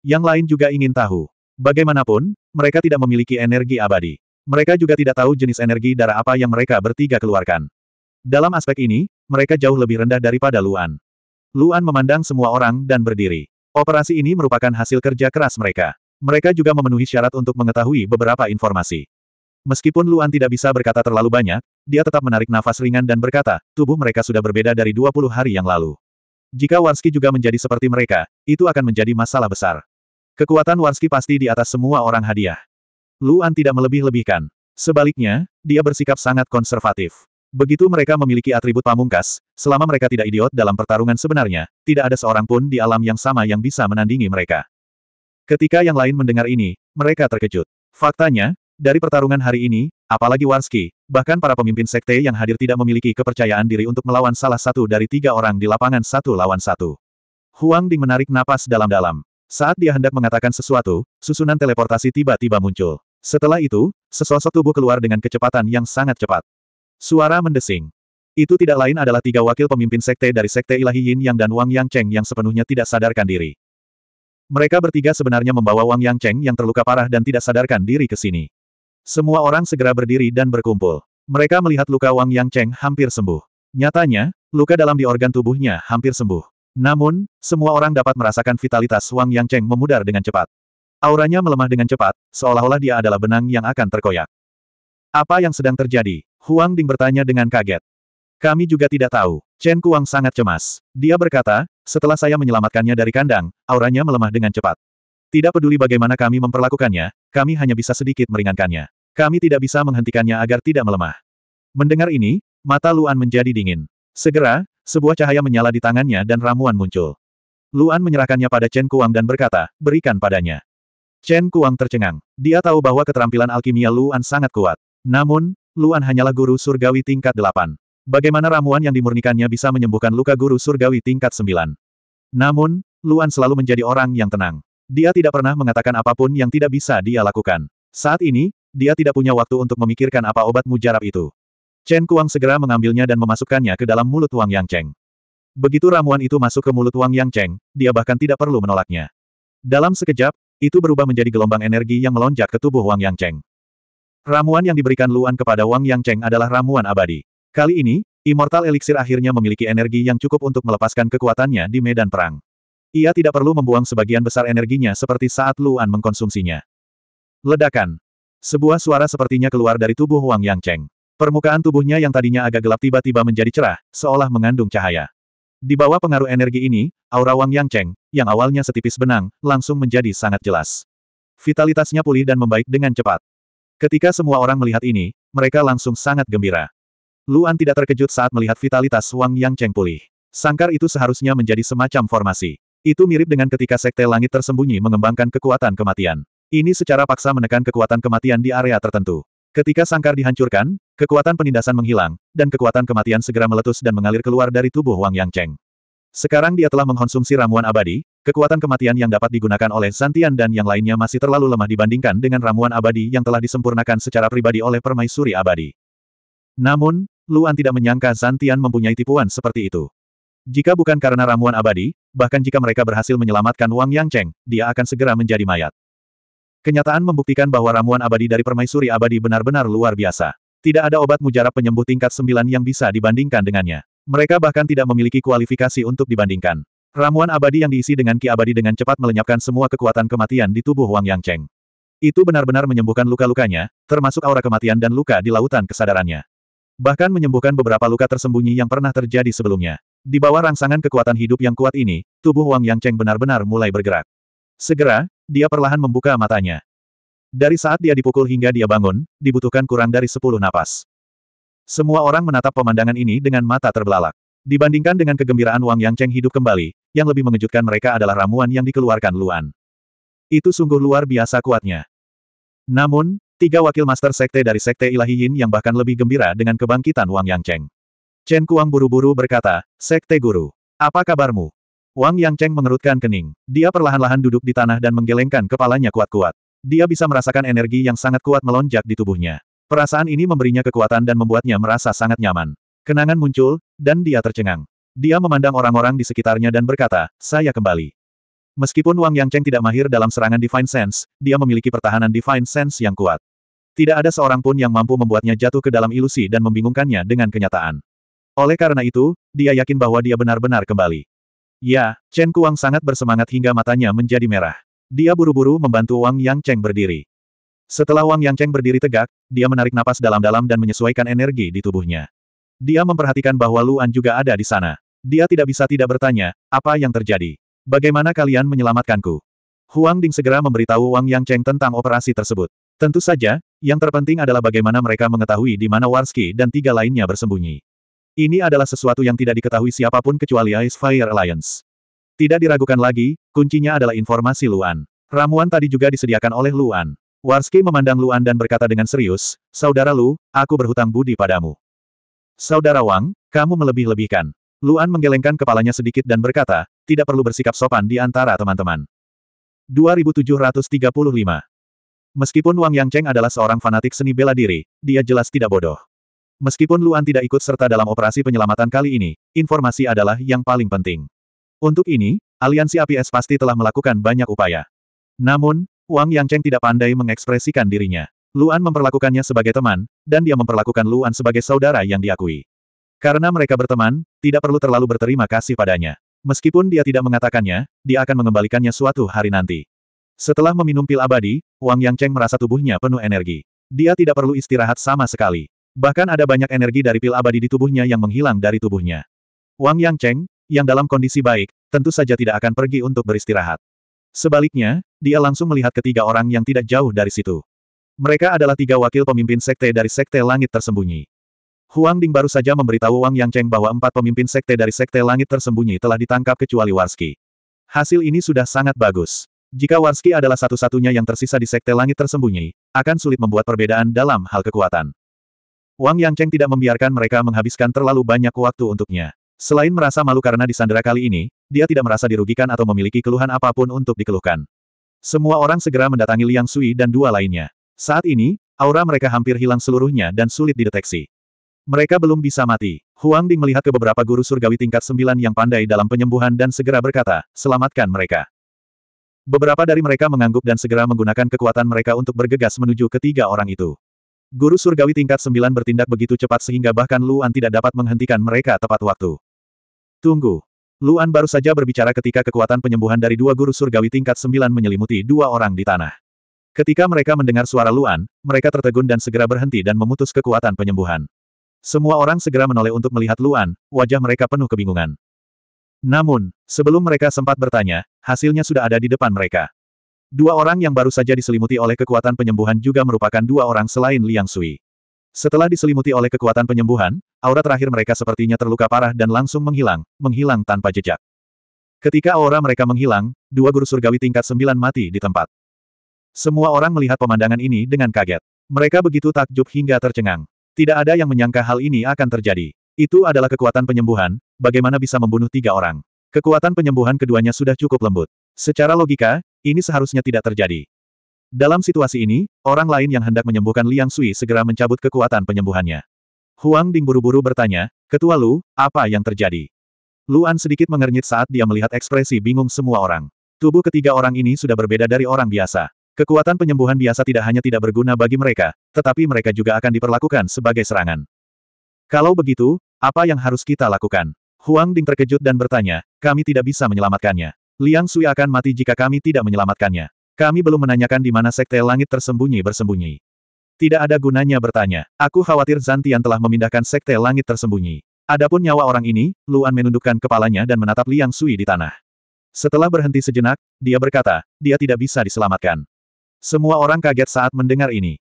Yang lain juga ingin tahu. Bagaimanapun, mereka tidak memiliki energi abadi. Mereka juga tidak tahu jenis energi darah apa yang mereka bertiga keluarkan. Dalam aspek ini, mereka jauh lebih rendah daripada Luan. Luan memandang semua orang dan berdiri. Operasi ini merupakan hasil kerja keras mereka. Mereka juga memenuhi syarat untuk mengetahui beberapa informasi. Meskipun Luan tidak bisa berkata terlalu banyak, dia tetap menarik nafas ringan dan berkata, tubuh mereka sudah berbeda dari 20 hari yang lalu. Jika Warski juga menjadi seperti mereka, itu akan menjadi masalah besar. Kekuatan Warski pasti di atas semua orang hadiah. Luan tidak melebih-lebihkan. Sebaliknya, dia bersikap sangat konservatif. Begitu mereka memiliki atribut pamungkas, selama mereka tidak idiot dalam pertarungan sebenarnya, tidak ada seorang pun di alam yang sama yang bisa menandingi mereka. Ketika yang lain mendengar ini, mereka terkejut. Faktanya, dari pertarungan hari ini, apalagi Warski, bahkan para pemimpin sekte yang hadir tidak memiliki kepercayaan diri untuk melawan salah satu dari tiga orang di lapangan satu lawan satu. Huang Ding menarik napas dalam-dalam. Saat dia hendak mengatakan sesuatu, susunan teleportasi tiba-tiba muncul. Setelah itu, sesosok tubuh keluar dengan kecepatan yang sangat cepat. Suara mendesing. Itu tidak lain adalah tiga wakil pemimpin sekte dari sekte ilahi Yin Yang dan Wang Yang Cheng yang sepenuhnya tidak sadarkan diri. Mereka bertiga sebenarnya membawa Wang Yang Cheng yang terluka parah dan tidak sadarkan diri ke sini. Semua orang segera berdiri dan berkumpul. Mereka melihat luka Wang Yang Cheng hampir sembuh. Nyatanya, luka dalam di organ tubuhnya hampir sembuh. Namun, semua orang dapat merasakan vitalitas Wang Yang Cheng memudar dengan cepat. Auranya melemah dengan cepat, seolah-olah dia adalah benang yang akan terkoyak. Apa yang sedang terjadi? Huang Ding bertanya dengan kaget. Kami juga tidak tahu. Chen Kuang sangat cemas. Dia berkata, setelah saya menyelamatkannya dari kandang, auranya melemah dengan cepat. Tidak peduli bagaimana kami memperlakukannya, kami hanya bisa sedikit meringankannya. Kami tidak bisa menghentikannya agar tidak melemah. Mendengar ini, mata Luan menjadi dingin. Segera, sebuah cahaya menyala di tangannya dan ramuan muncul. Luan menyerahkannya pada Chen Kuang dan berkata, berikan padanya. Chen Kuang tercengang. Dia tahu bahwa keterampilan alkimia Luan sangat kuat. Namun, Luan hanyalah guru surgawi tingkat delapan. Bagaimana ramuan yang dimurnikannya bisa menyembuhkan luka guru surgawi tingkat sembilan? Namun, Luan selalu menjadi orang yang tenang. Dia tidak pernah mengatakan apapun yang tidak bisa dia lakukan. Saat ini, dia tidak punya waktu untuk memikirkan apa obat mujarab itu. Chen Kuang segera mengambilnya dan memasukkannya ke dalam mulut Wang Yang Cheng. Begitu ramuan itu masuk ke mulut Wang Yang Cheng, dia bahkan tidak perlu menolaknya. Dalam sekejap, itu berubah menjadi gelombang energi yang melonjak ke tubuh Wang Yang Cheng. Ramuan yang diberikan Luan kepada Wang Yang Cheng adalah ramuan abadi. Kali ini, Immortal Elixir akhirnya memiliki energi yang cukup untuk melepaskan kekuatannya di medan perang. Ia tidak perlu membuang sebagian besar energinya seperti saat Luan mengkonsumsinya. Ledakan sebuah suara sepertinya keluar dari tubuh Wang Yangcheng. Permukaan tubuhnya yang tadinya agak gelap tiba-tiba menjadi cerah, seolah mengandung cahaya. Di bawah pengaruh energi ini, aura Wang Yangcheng, yang awalnya setipis benang, langsung menjadi sangat jelas. Vitalitasnya pulih dan membaik dengan cepat. Ketika semua orang melihat ini, mereka langsung sangat gembira. Luan tidak terkejut saat melihat vitalitas Wang Yangcheng pulih. Sangkar itu seharusnya menjadi semacam formasi. Itu mirip dengan ketika Sekte Langit Tersembunyi mengembangkan kekuatan kematian. Ini secara paksa menekan kekuatan kematian di area tertentu. Ketika sangkar dihancurkan, kekuatan penindasan menghilang, dan kekuatan kematian segera meletus dan mengalir keluar dari tubuh Wang Yang Cheng. Sekarang dia telah mengkonsumsi ramuan abadi, kekuatan kematian yang dapat digunakan oleh Santian dan yang lainnya masih terlalu lemah dibandingkan dengan ramuan abadi yang telah disempurnakan secara pribadi oleh permaisuri abadi. Namun, Luan tidak menyangka Santian mempunyai tipuan seperti itu. Jika bukan karena ramuan abadi, bahkan jika mereka berhasil menyelamatkan Wang Yang Cheng, dia akan segera menjadi mayat. Kenyataan membuktikan bahwa ramuan abadi dari permaisuri abadi benar-benar luar biasa. Tidak ada obat mujarab penyembuh tingkat 9 yang bisa dibandingkan dengannya. Mereka bahkan tidak memiliki kualifikasi untuk dibandingkan. Ramuan abadi yang diisi dengan ki abadi dengan cepat melenyapkan semua kekuatan kematian di tubuh Wang Yangcheng. Itu benar-benar menyembuhkan luka-lukanya, termasuk aura kematian dan luka di lautan kesadarannya. Bahkan menyembuhkan beberapa luka tersembunyi yang pernah terjadi sebelumnya. Di bawah rangsangan kekuatan hidup yang kuat ini, tubuh Wang Yangcheng benar-benar mulai bergerak. Segera, dia perlahan membuka matanya. Dari saat dia dipukul hingga dia bangun, dibutuhkan kurang dari sepuluh napas. Semua orang menatap pemandangan ini dengan mata terbelalak. Dibandingkan dengan kegembiraan Wang Yang Cheng hidup kembali, yang lebih mengejutkan mereka adalah ramuan yang dikeluarkan Luan. Itu sungguh luar biasa kuatnya. Namun, tiga wakil master sekte dari sekte ilahi Yin yang bahkan lebih gembira dengan kebangkitan Wang Yang Cheng. Chen Kuang buru-buru berkata, Sekte Guru, apa kabarmu? Wang Yang Cheng mengerutkan kening. Dia perlahan-lahan duduk di tanah dan menggelengkan kepalanya kuat-kuat. Dia bisa merasakan energi yang sangat kuat melonjak di tubuhnya. Perasaan ini memberinya kekuatan dan membuatnya merasa sangat nyaman. Kenangan muncul, dan dia tercengang. Dia memandang orang-orang di sekitarnya dan berkata, saya kembali. Meskipun Wang Yang Cheng tidak mahir dalam serangan Divine Sense, dia memiliki pertahanan Divine Sense yang kuat. Tidak ada seorang pun yang mampu membuatnya jatuh ke dalam ilusi dan membingungkannya dengan kenyataan. Oleh karena itu, dia yakin bahwa dia benar-benar kembali. Ya, Chen Kuang sangat bersemangat hingga matanya menjadi merah. Dia buru-buru membantu Wang Yang Cheng berdiri. Setelah Wang Yang Cheng berdiri tegak, dia menarik napas dalam-dalam dan menyesuaikan energi di tubuhnya. Dia memperhatikan bahwa Luan juga ada di sana. Dia tidak bisa tidak bertanya, apa yang terjadi? Bagaimana kalian menyelamatkanku? Huang Ding segera memberitahu Wang Yang Cheng tentang operasi tersebut. Tentu saja, yang terpenting adalah bagaimana mereka mengetahui di mana Warski dan tiga lainnya bersembunyi. Ini adalah sesuatu yang tidak diketahui siapapun kecuali Ice Fire Alliance. Tidak diragukan lagi, kuncinya adalah informasi Luan. Ramuan tadi juga disediakan oleh Luan. Warski memandang Luan dan berkata dengan serius, Saudara Lu, aku berhutang budi padamu. Saudara Wang, kamu melebih-lebihkan. Luan menggelengkan kepalanya sedikit dan berkata, tidak perlu bersikap sopan di antara teman-teman. 2735 Meskipun Wang Yangcheng adalah seorang fanatik seni bela diri, dia jelas tidak bodoh. Meskipun Luan tidak ikut serta dalam operasi penyelamatan kali ini, informasi adalah yang paling penting. Untuk ini, aliansi APS pasti telah melakukan banyak upaya. Namun, Wang Yangcheng tidak pandai mengekspresikan dirinya. Luan memperlakukannya sebagai teman, dan dia memperlakukan Luan sebagai saudara yang diakui. Karena mereka berteman, tidak perlu terlalu berterima kasih padanya. Meskipun dia tidak mengatakannya, dia akan mengembalikannya suatu hari nanti. Setelah meminum pil abadi, Wang Yangcheng merasa tubuhnya penuh energi. Dia tidak perlu istirahat sama sekali. Bahkan ada banyak energi dari pil abadi di tubuhnya yang menghilang dari tubuhnya. Wang Yang Cheng, yang dalam kondisi baik, tentu saja tidak akan pergi untuk beristirahat. Sebaliknya, dia langsung melihat ketiga orang yang tidak jauh dari situ. Mereka adalah tiga wakil pemimpin sekte dari sekte langit tersembunyi. Huang Ding baru saja memberitahu Wang Yang Cheng bahwa empat pemimpin sekte dari sekte langit tersembunyi telah ditangkap kecuali Warski. Hasil ini sudah sangat bagus. Jika Warski adalah satu-satunya yang tersisa di sekte langit tersembunyi, akan sulit membuat perbedaan dalam hal kekuatan. Wang Yangcheng tidak membiarkan mereka menghabiskan terlalu banyak waktu untuknya. Selain merasa malu karena disandera kali ini, dia tidak merasa dirugikan atau memiliki keluhan apapun untuk dikeluhkan. Semua orang segera mendatangi Liang Sui dan dua lainnya. Saat ini, aura mereka hampir hilang seluruhnya dan sulit dideteksi. Mereka belum bisa mati. Huang Ding melihat ke beberapa guru surgawi tingkat sembilan yang pandai dalam penyembuhan dan segera berkata, selamatkan mereka. Beberapa dari mereka mengangguk dan segera menggunakan kekuatan mereka untuk bergegas menuju ketiga orang itu. Guru surgawi tingkat sembilan bertindak begitu cepat sehingga bahkan Luan tidak dapat menghentikan mereka tepat waktu. Tunggu. Luan baru saja berbicara ketika kekuatan penyembuhan dari dua guru surgawi tingkat sembilan menyelimuti dua orang di tanah. Ketika mereka mendengar suara Luan, mereka tertegun dan segera berhenti dan memutus kekuatan penyembuhan. Semua orang segera menoleh untuk melihat Luan, wajah mereka penuh kebingungan. Namun, sebelum mereka sempat bertanya, hasilnya sudah ada di depan mereka. Dua orang yang baru saja diselimuti oleh kekuatan penyembuhan juga merupakan dua orang selain Liang Sui. Setelah diselimuti oleh kekuatan penyembuhan, aura terakhir mereka sepertinya terluka parah dan langsung menghilang, menghilang tanpa jejak. Ketika aura mereka menghilang, dua guru surgawi tingkat sembilan mati di tempat. Semua orang melihat pemandangan ini dengan kaget. Mereka begitu takjub hingga tercengang. Tidak ada yang menyangka hal ini akan terjadi. Itu adalah kekuatan penyembuhan, bagaimana bisa membunuh tiga orang. Kekuatan penyembuhan keduanya sudah cukup lembut. Secara logika, ini seharusnya tidak terjadi. Dalam situasi ini, orang lain yang hendak menyembuhkan Liang Sui segera mencabut kekuatan penyembuhannya. Huang Ding buru-buru bertanya, Ketua Lu, apa yang terjadi? Luan sedikit mengernyit saat dia melihat ekspresi bingung semua orang. Tubuh ketiga orang ini sudah berbeda dari orang biasa. Kekuatan penyembuhan biasa tidak hanya tidak berguna bagi mereka, tetapi mereka juga akan diperlakukan sebagai serangan. Kalau begitu, apa yang harus kita lakukan? Huang Ding terkejut dan bertanya, kami tidak bisa menyelamatkannya. Liang Sui akan mati jika kami tidak menyelamatkannya. Kami belum menanyakan di mana Sekte Langit tersembunyi-bersembunyi. Tidak ada gunanya bertanya. Aku khawatir Zantian telah memindahkan Sekte Langit tersembunyi. Adapun nyawa orang ini, Luan menundukkan kepalanya dan menatap Liang Sui di tanah. Setelah berhenti sejenak, dia berkata, dia tidak bisa diselamatkan. Semua orang kaget saat mendengar ini.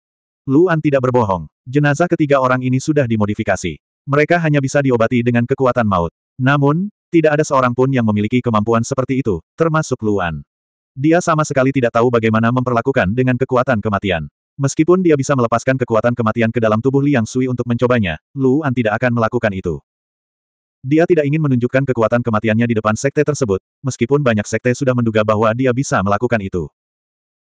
Luan tidak berbohong. Jenazah ketiga orang ini sudah dimodifikasi. Mereka hanya bisa diobati dengan kekuatan maut. Namun, tidak ada seorang pun yang memiliki kemampuan seperti itu, termasuk Luan. Dia sama sekali tidak tahu bagaimana memperlakukan dengan kekuatan kematian. Meskipun dia bisa melepaskan kekuatan kematian ke dalam tubuh Liang Sui untuk mencobanya, Luan tidak akan melakukan itu. Dia tidak ingin menunjukkan kekuatan kematiannya di depan sekte tersebut, meskipun banyak sekte sudah menduga bahwa dia bisa melakukan itu.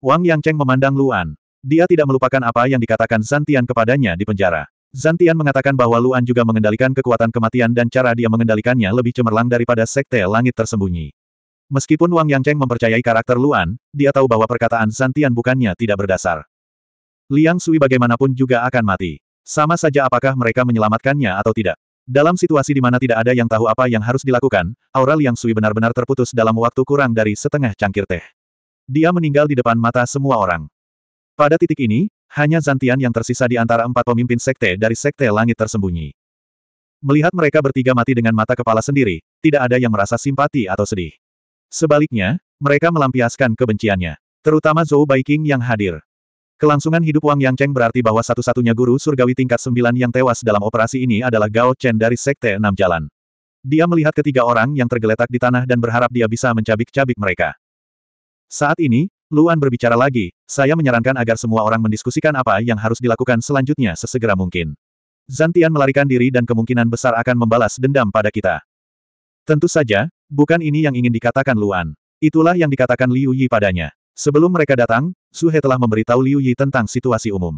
Wang Yang Cheng memandang Luan. Dia tidak melupakan apa yang dikatakan Zantian kepadanya di penjara. Zantian mengatakan bahwa Luan juga mengendalikan kekuatan kematian dan cara dia mengendalikannya lebih cemerlang daripada sekte langit tersembunyi. Meskipun Wang Yangcheng mempercayai karakter Luan, dia tahu bahwa perkataan Zantian bukannya tidak berdasar. Liang Sui bagaimanapun juga akan mati. Sama saja apakah mereka menyelamatkannya atau tidak. Dalam situasi di mana tidak ada yang tahu apa yang harus dilakukan, aura Liang Sui benar-benar terputus dalam waktu kurang dari setengah cangkir teh. Dia meninggal di depan mata semua orang. Pada titik ini, hanya Zantian yang tersisa di antara empat pemimpin sekte dari sekte langit tersembunyi. Melihat mereka bertiga mati dengan mata kepala sendiri, tidak ada yang merasa simpati atau sedih. Sebaliknya, mereka melampiaskan kebenciannya. Terutama Zhou Baiking yang hadir. Kelangsungan hidup Wang Yangcheng berarti bahwa satu-satunya guru surgawi tingkat sembilan yang tewas dalam operasi ini adalah Gao Chen dari Sekte Enam Jalan. Dia melihat ketiga orang yang tergeletak di tanah dan berharap dia bisa mencabik-cabik mereka. Saat ini, Luan berbicara lagi, saya menyarankan agar semua orang mendiskusikan apa yang harus dilakukan selanjutnya sesegera mungkin. Zantian melarikan diri dan kemungkinan besar akan membalas dendam pada kita. Tentu saja, bukan ini yang ingin dikatakan Luan. Itulah yang dikatakan Liu Yi padanya. Sebelum mereka datang, Suhe telah memberitahu Liu Yi tentang situasi umum.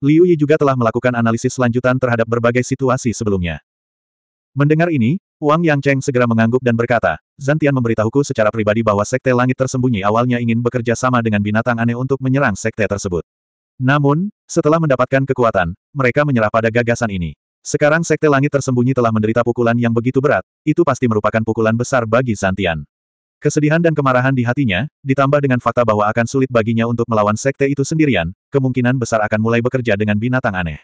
Liu Yi juga telah melakukan analisis lanjutan terhadap berbagai situasi sebelumnya. Mendengar ini, Wang Yang Cheng segera mengangguk dan berkata, Zantian memberitahuku secara pribadi bahwa Sekte Langit Tersembunyi awalnya ingin bekerja sama dengan binatang aneh untuk menyerang Sekte tersebut. Namun, setelah mendapatkan kekuatan, mereka menyerah pada gagasan ini. Sekarang Sekte Langit Tersembunyi telah menderita pukulan yang begitu berat, itu pasti merupakan pukulan besar bagi Zantian. Kesedihan dan kemarahan di hatinya, ditambah dengan fakta bahwa akan sulit baginya untuk melawan Sekte itu sendirian, kemungkinan besar akan mulai bekerja dengan binatang aneh.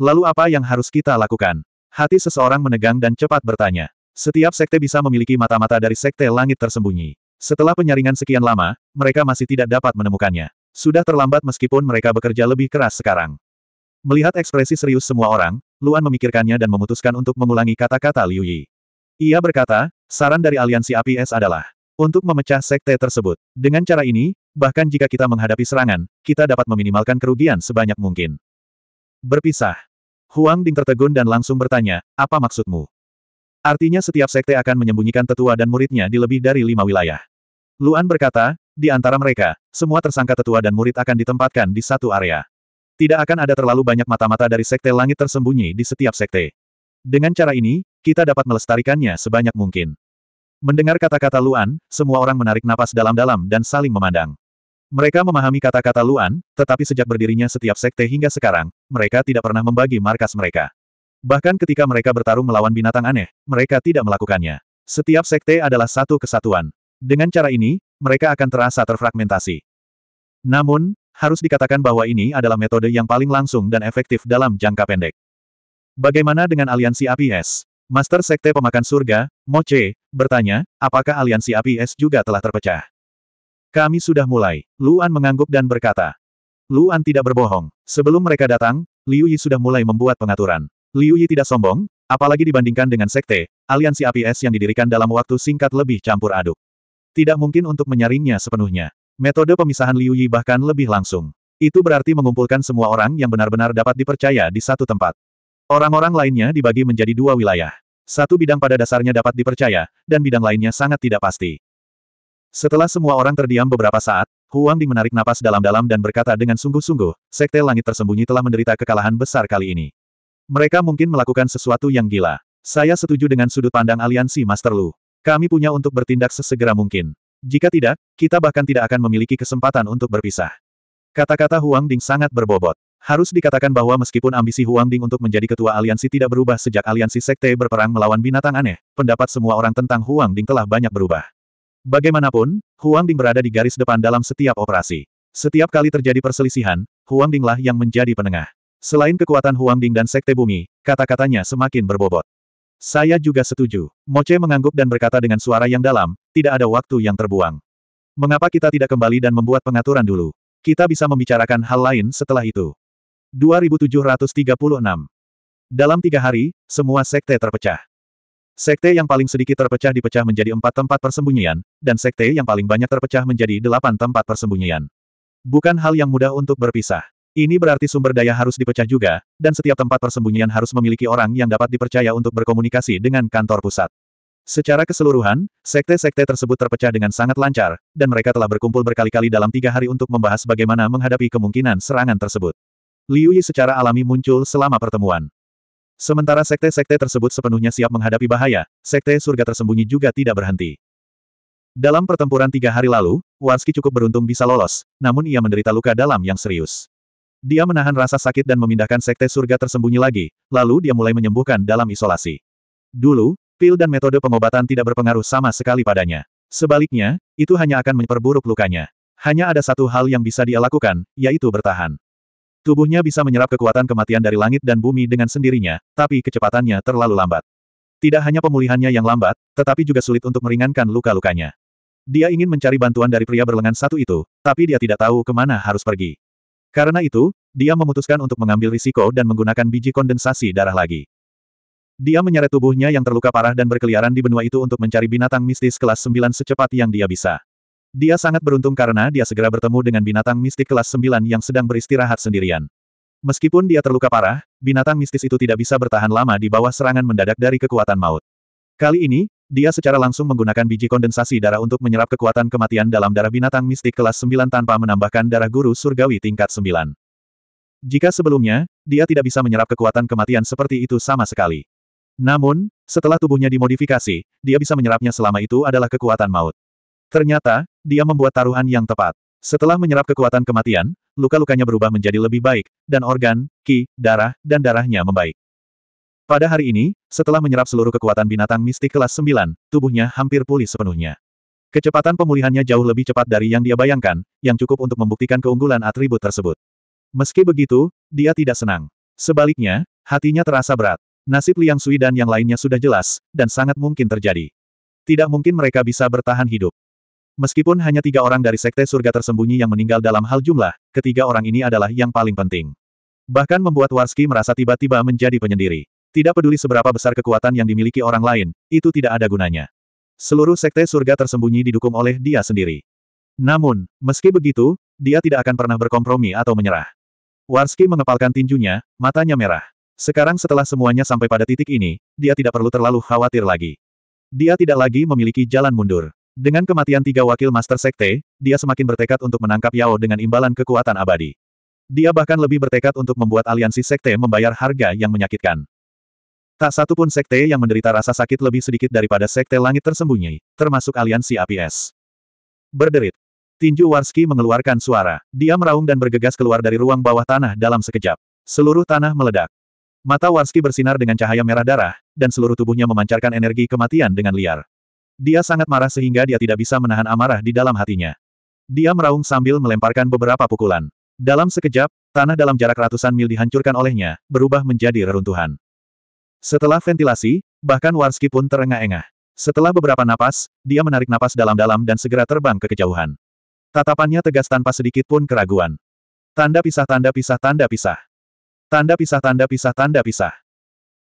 Lalu apa yang harus kita lakukan? Hati seseorang menegang dan cepat bertanya. Setiap sekte bisa memiliki mata-mata dari sekte langit tersembunyi. Setelah penyaringan sekian lama, mereka masih tidak dapat menemukannya. Sudah terlambat meskipun mereka bekerja lebih keras sekarang. Melihat ekspresi serius semua orang, Luan memikirkannya dan memutuskan untuk mengulangi kata-kata Liu Yi. Ia berkata, saran dari aliansi APS adalah untuk memecah sekte tersebut. Dengan cara ini, bahkan jika kita menghadapi serangan, kita dapat meminimalkan kerugian sebanyak mungkin. Berpisah. Huang Ding tertegun dan langsung bertanya, apa maksudmu? Artinya setiap sekte akan menyembunyikan tetua dan muridnya di lebih dari lima wilayah. Luan berkata, di antara mereka, semua tersangka tetua dan murid akan ditempatkan di satu area. Tidak akan ada terlalu banyak mata-mata dari sekte langit tersembunyi di setiap sekte. Dengan cara ini, kita dapat melestarikannya sebanyak mungkin. Mendengar kata-kata Luan, semua orang menarik napas dalam-dalam dan saling memandang. Mereka memahami kata-kata Luan, tetapi sejak berdirinya setiap sekte hingga sekarang, mereka tidak pernah membagi markas mereka. Bahkan ketika mereka bertarung melawan binatang aneh, mereka tidak melakukannya. Setiap sekte adalah satu kesatuan. Dengan cara ini, mereka akan terasa terfragmentasi. Namun, harus dikatakan bahwa ini adalah metode yang paling langsung dan efektif dalam jangka pendek. Bagaimana dengan aliansi APS? Master Sekte Pemakan Surga, Moce, bertanya, apakah aliansi APS juga telah terpecah? Kami sudah mulai. Luan mengangguk dan berkata. Luan tidak berbohong. Sebelum mereka datang, Liu Yi sudah mulai membuat pengaturan. Liu Yi tidak sombong, apalagi dibandingkan dengan sekte, aliansi APS yang didirikan dalam waktu singkat lebih campur aduk. Tidak mungkin untuk menyaringnya sepenuhnya. Metode pemisahan Liu Yi bahkan lebih langsung. Itu berarti mengumpulkan semua orang yang benar-benar dapat dipercaya di satu tempat. Orang-orang lainnya dibagi menjadi dua wilayah. Satu bidang pada dasarnya dapat dipercaya, dan bidang lainnya sangat tidak pasti. Setelah semua orang terdiam beberapa saat, Huang Ding menarik napas dalam-dalam dan berkata dengan sungguh-sungguh, Sekte Langit Tersembunyi telah menderita kekalahan besar kali ini. Mereka mungkin melakukan sesuatu yang gila. Saya setuju dengan sudut pandang aliansi Master Lu. Kami punya untuk bertindak sesegera mungkin. Jika tidak, kita bahkan tidak akan memiliki kesempatan untuk berpisah. Kata-kata Huang Ding sangat berbobot. Harus dikatakan bahwa meskipun ambisi Huang Ding untuk menjadi ketua aliansi tidak berubah sejak aliansi sekte berperang melawan binatang aneh, pendapat semua orang tentang Huang Ding telah banyak berubah. Bagaimanapun, Huang Ding berada di garis depan dalam setiap operasi. Setiap kali terjadi perselisihan, Huang Dinglah yang menjadi penengah. Selain kekuatan Huang Ding dan Sekte Bumi, kata-katanya semakin berbobot. Saya juga setuju. Moce mengangguk dan berkata dengan suara yang dalam, tidak ada waktu yang terbuang. Mengapa kita tidak kembali dan membuat pengaturan dulu? Kita bisa membicarakan hal lain setelah itu. 2736 Dalam tiga hari, semua sekte terpecah. Sekte yang paling sedikit terpecah dipecah menjadi empat tempat persembunyian, dan sekte yang paling banyak terpecah menjadi delapan tempat persembunyian. Bukan hal yang mudah untuk berpisah. Ini berarti sumber daya harus dipecah juga, dan setiap tempat persembunyian harus memiliki orang yang dapat dipercaya untuk berkomunikasi dengan kantor pusat. Secara keseluruhan, sekte-sekte tersebut terpecah dengan sangat lancar, dan mereka telah berkumpul berkali-kali dalam tiga hari untuk membahas bagaimana menghadapi kemungkinan serangan tersebut. Liu Yi secara alami muncul selama pertemuan. Sementara sekte-sekte tersebut sepenuhnya siap menghadapi bahaya, sekte surga tersembunyi juga tidak berhenti. Dalam pertempuran tiga hari lalu, Warski cukup beruntung bisa lolos, namun ia menderita luka dalam yang serius. Dia menahan rasa sakit dan memindahkan sekte surga tersembunyi lagi, lalu dia mulai menyembuhkan dalam isolasi. Dulu, pil dan metode pengobatan tidak berpengaruh sama sekali padanya. Sebaliknya, itu hanya akan memperburuk lukanya. Hanya ada satu hal yang bisa dia lakukan, yaitu bertahan. Tubuhnya bisa menyerap kekuatan kematian dari langit dan bumi dengan sendirinya, tapi kecepatannya terlalu lambat. Tidak hanya pemulihannya yang lambat, tetapi juga sulit untuk meringankan luka-lukanya. Dia ingin mencari bantuan dari pria berlengan satu itu, tapi dia tidak tahu kemana harus pergi. Karena itu, dia memutuskan untuk mengambil risiko dan menggunakan biji kondensasi darah lagi. Dia menyeret tubuhnya yang terluka parah dan berkeliaran di benua itu untuk mencari binatang mistis kelas 9 secepat yang dia bisa. Dia sangat beruntung karena dia segera bertemu dengan binatang mistik kelas 9 yang sedang beristirahat sendirian. Meskipun dia terluka parah, binatang mistis itu tidak bisa bertahan lama di bawah serangan mendadak dari kekuatan maut. Kali ini, dia secara langsung menggunakan biji kondensasi darah untuk menyerap kekuatan kematian dalam darah binatang mistik kelas 9 tanpa menambahkan darah guru surgawi tingkat 9. Jika sebelumnya, dia tidak bisa menyerap kekuatan kematian seperti itu sama sekali. Namun, setelah tubuhnya dimodifikasi, dia bisa menyerapnya selama itu adalah kekuatan maut. Ternyata, dia membuat taruhan yang tepat. Setelah menyerap kekuatan kematian, luka-lukanya berubah menjadi lebih baik, dan organ, ki, darah, dan darahnya membaik. Pada hari ini, setelah menyerap seluruh kekuatan binatang mistik kelas 9, tubuhnya hampir pulih sepenuhnya. Kecepatan pemulihannya jauh lebih cepat dari yang dia bayangkan, yang cukup untuk membuktikan keunggulan atribut tersebut. Meski begitu, dia tidak senang. Sebaliknya, hatinya terasa berat. Nasib Liang Sui dan yang lainnya sudah jelas, dan sangat mungkin terjadi. Tidak mungkin mereka bisa bertahan hidup. Meskipun hanya tiga orang dari Sekte Surga tersembunyi yang meninggal dalam hal jumlah, ketiga orang ini adalah yang paling penting. Bahkan membuat Warski merasa tiba-tiba menjadi penyendiri. Tidak peduli seberapa besar kekuatan yang dimiliki orang lain, itu tidak ada gunanya. Seluruh Sekte Surga tersembunyi didukung oleh dia sendiri. Namun, meski begitu, dia tidak akan pernah berkompromi atau menyerah. Warski mengepalkan tinjunya, matanya merah. Sekarang setelah semuanya sampai pada titik ini, dia tidak perlu terlalu khawatir lagi. Dia tidak lagi memiliki jalan mundur. Dengan kematian tiga wakil Master Sekte, dia semakin bertekad untuk menangkap Yao dengan imbalan kekuatan abadi. Dia bahkan lebih bertekad untuk membuat aliansi Sekte membayar harga yang menyakitkan. Tak satu pun Sekte yang menderita rasa sakit lebih sedikit daripada Sekte Langit Tersembunyi, termasuk aliansi APS. Berderit. Tinju Warski mengeluarkan suara. Dia meraung dan bergegas keluar dari ruang bawah tanah dalam sekejap. Seluruh tanah meledak. Mata Warski bersinar dengan cahaya merah darah, dan seluruh tubuhnya memancarkan energi kematian dengan liar. Dia sangat marah sehingga dia tidak bisa menahan amarah di dalam hatinya. Dia meraung sambil melemparkan beberapa pukulan. Dalam sekejap, tanah dalam jarak ratusan mil dihancurkan olehnya, berubah menjadi reruntuhan. Setelah ventilasi, bahkan Warski pun terengah-engah. Setelah beberapa napas, dia menarik napas dalam-dalam dan segera terbang ke kejauhan. Tatapannya tegas tanpa sedikit pun keraguan. Tanda pisah tanda pisah tanda pisah. Tanda pisah tanda pisah tanda pisah.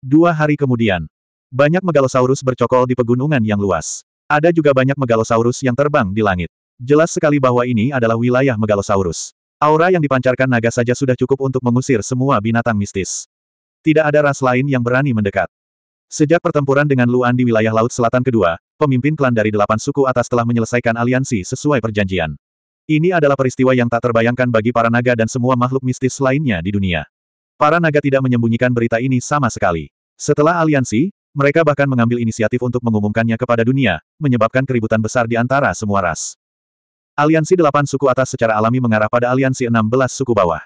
Dua hari kemudian, banyak megalosaurus bercokol di pegunungan yang luas. Ada juga banyak megalosaurus yang terbang di langit. Jelas sekali bahwa ini adalah wilayah megalosaurus. Aura yang dipancarkan naga saja sudah cukup untuk mengusir semua binatang mistis. Tidak ada ras lain yang berani mendekat. Sejak pertempuran dengan Luan di wilayah Laut Selatan kedua, pemimpin klan dari delapan suku atas telah menyelesaikan aliansi sesuai perjanjian. Ini adalah peristiwa yang tak terbayangkan bagi para naga dan semua makhluk mistis lainnya di dunia. Para naga tidak menyembunyikan berita ini sama sekali. Setelah aliansi, mereka bahkan mengambil inisiatif untuk mengumumkannya kepada dunia, menyebabkan keributan besar di antara semua ras. Aliansi delapan suku atas secara alami mengarah pada aliansi enam belas suku bawah.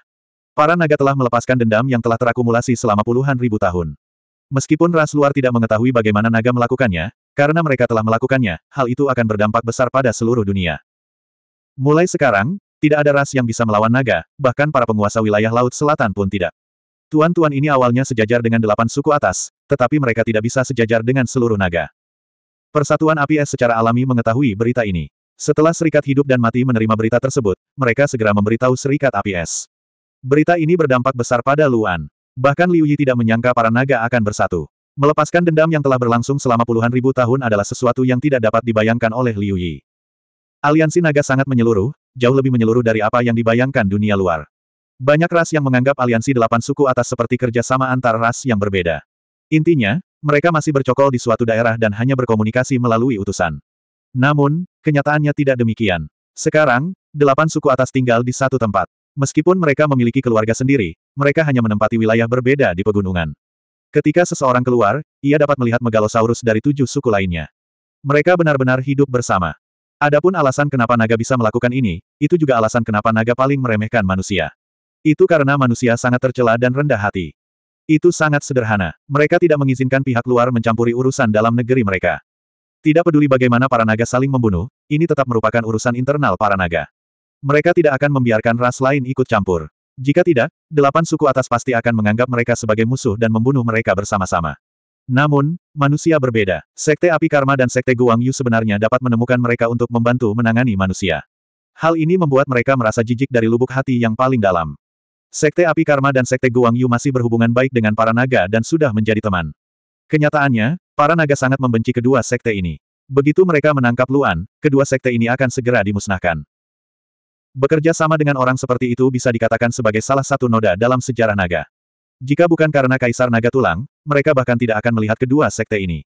Para naga telah melepaskan dendam yang telah terakumulasi selama puluhan ribu tahun. Meskipun ras luar tidak mengetahui bagaimana naga melakukannya, karena mereka telah melakukannya, hal itu akan berdampak besar pada seluruh dunia. Mulai sekarang, tidak ada ras yang bisa melawan naga, bahkan para penguasa wilayah laut selatan pun tidak. Tuan-tuan ini awalnya sejajar dengan delapan suku atas, tetapi mereka tidak bisa sejajar dengan seluruh naga. Persatuan Api Es secara alami mengetahui berita ini. Setelah Serikat Hidup dan Mati menerima berita tersebut, mereka segera memberitahu Serikat Api Es. Berita ini berdampak besar pada Luan. Bahkan Liu Yi tidak menyangka para naga akan bersatu. Melepaskan dendam yang telah berlangsung selama puluhan ribu tahun adalah sesuatu yang tidak dapat dibayangkan oleh Liu Yi. Aliansi naga sangat menyeluruh, jauh lebih menyeluruh dari apa yang dibayangkan dunia luar. Banyak ras yang menganggap aliansi delapan suku atas seperti kerjasama antar ras yang berbeda. Intinya, mereka masih bercokol di suatu daerah dan hanya berkomunikasi melalui utusan. Namun, kenyataannya tidak demikian. Sekarang, delapan suku atas tinggal di satu tempat. Meskipun mereka memiliki keluarga sendiri, mereka hanya menempati wilayah berbeda di pegunungan. Ketika seseorang keluar, ia dapat melihat megalosaurus dari tujuh suku lainnya. Mereka benar-benar hidup bersama. Adapun alasan kenapa naga bisa melakukan ini, itu juga alasan kenapa naga paling meremehkan manusia. Itu karena manusia sangat tercela dan rendah hati. Itu sangat sederhana. Mereka tidak mengizinkan pihak luar mencampuri urusan dalam negeri mereka. Tidak peduli bagaimana para naga saling membunuh, ini tetap merupakan urusan internal para naga. Mereka tidak akan membiarkan ras lain ikut campur. Jika tidak, delapan suku atas pasti akan menganggap mereka sebagai musuh dan membunuh mereka bersama-sama. Namun, manusia berbeda. Sekte Api Karma dan Sekte Guang Yu sebenarnya dapat menemukan mereka untuk membantu menangani manusia. Hal ini membuat mereka merasa jijik dari lubuk hati yang paling dalam. Sekte Api Karma dan Sekte Guang Yu masih berhubungan baik dengan para naga dan sudah menjadi teman. Kenyataannya, para naga sangat membenci kedua sekte ini. Begitu mereka menangkap Luan, kedua sekte ini akan segera dimusnahkan. Bekerja sama dengan orang seperti itu bisa dikatakan sebagai salah satu noda dalam sejarah naga. Jika bukan karena Kaisar Naga Tulang, mereka bahkan tidak akan melihat kedua sekte ini.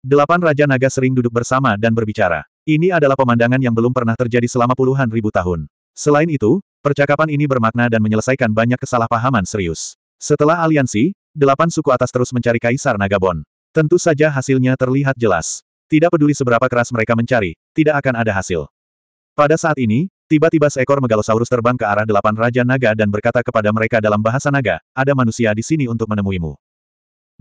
Delapan Raja Naga sering duduk bersama dan berbicara. Ini adalah pemandangan yang belum pernah terjadi selama puluhan ribu tahun. Selain itu, Percakapan ini bermakna dan menyelesaikan banyak kesalahpahaman serius. Setelah aliansi, delapan suku atas terus mencari Kaisar Nagabon. Tentu saja hasilnya terlihat jelas. Tidak peduli seberapa keras mereka mencari, tidak akan ada hasil. Pada saat ini, tiba-tiba seekor megalosaurus terbang ke arah delapan Raja Naga dan berkata kepada mereka dalam bahasa Naga, ada manusia di sini untuk menemuimu.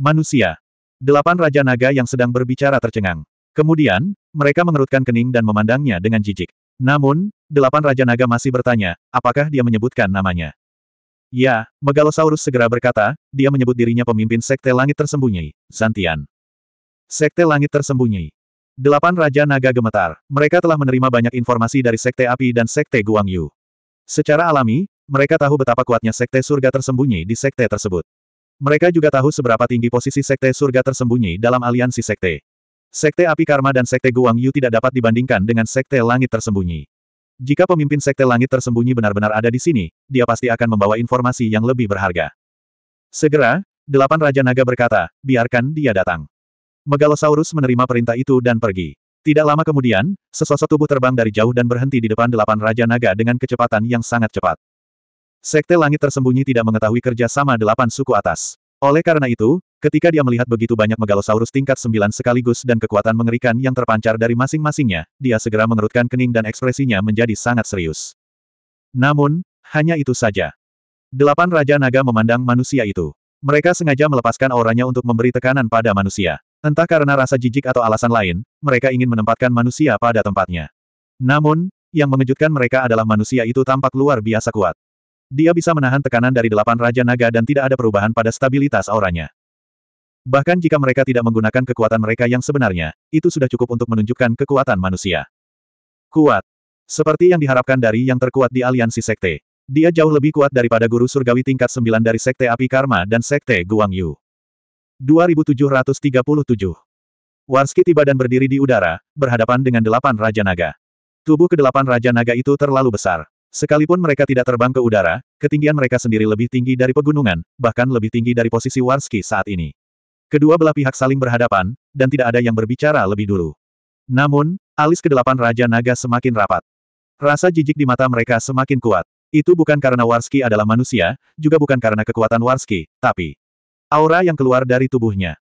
Manusia. Delapan Raja Naga yang sedang berbicara tercengang. Kemudian, mereka mengerutkan kening dan memandangnya dengan jijik. Namun, delapan Raja Naga masih bertanya, apakah dia menyebutkan namanya. Ya, Megalosaurus segera berkata, dia menyebut dirinya pemimpin Sekte Langit Tersembunyi, Zantian. Sekte Langit Tersembunyi. Delapan Raja Naga gemetar, mereka telah menerima banyak informasi dari Sekte Api dan Sekte Guangyu. Secara alami, mereka tahu betapa kuatnya Sekte Surga Tersembunyi di Sekte tersebut. Mereka juga tahu seberapa tinggi posisi Sekte Surga Tersembunyi dalam aliansi Sekte. Sekte Api Karma dan Sekte Guangyu tidak dapat dibandingkan dengan Sekte Langit Tersembunyi. Jika pemimpin Sekte Langit tersembunyi benar-benar ada di sini, dia pasti akan membawa informasi yang lebih berharga. Segera, delapan Raja Naga berkata, biarkan dia datang. Megalosaurus menerima perintah itu dan pergi. Tidak lama kemudian, sesosok tubuh terbang dari jauh dan berhenti di depan delapan Raja Naga dengan kecepatan yang sangat cepat. Sekte Langit tersembunyi tidak mengetahui kerja sama delapan suku atas. Oleh karena itu, Ketika dia melihat begitu banyak megalosaurus tingkat sembilan sekaligus dan kekuatan mengerikan yang terpancar dari masing-masingnya, dia segera mengerutkan kening dan ekspresinya menjadi sangat serius. Namun, hanya itu saja. Delapan Raja Naga memandang manusia itu. Mereka sengaja melepaskan auranya untuk memberi tekanan pada manusia. Entah karena rasa jijik atau alasan lain, mereka ingin menempatkan manusia pada tempatnya. Namun, yang mengejutkan mereka adalah manusia itu tampak luar biasa kuat. Dia bisa menahan tekanan dari delapan Raja Naga dan tidak ada perubahan pada stabilitas auranya. Bahkan jika mereka tidak menggunakan kekuatan mereka yang sebenarnya, itu sudah cukup untuk menunjukkan kekuatan manusia. Kuat. Seperti yang diharapkan dari yang terkuat di aliansi sekte. Dia jauh lebih kuat daripada guru surgawi tingkat 9 dari sekte api karma dan sekte guangyu. 2737 Warski tiba dan berdiri di udara, berhadapan dengan delapan Raja Naga. Tubuh kedelapan Raja Naga itu terlalu besar. Sekalipun mereka tidak terbang ke udara, ketinggian mereka sendiri lebih tinggi dari pegunungan, bahkan lebih tinggi dari posisi Warski saat ini. Kedua belah pihak saling berhadapan, dan tidak ada yang berbicara lebih dulu. Namun, alis kedelapan Raja Naga semakin rapat. Rasa jijik di mata mereka semakin kuat. Itu bukan karena Warski adalah manusia, juga bukan karena kekuatan Warski, tapi aura yang keluar dari tubuhnya.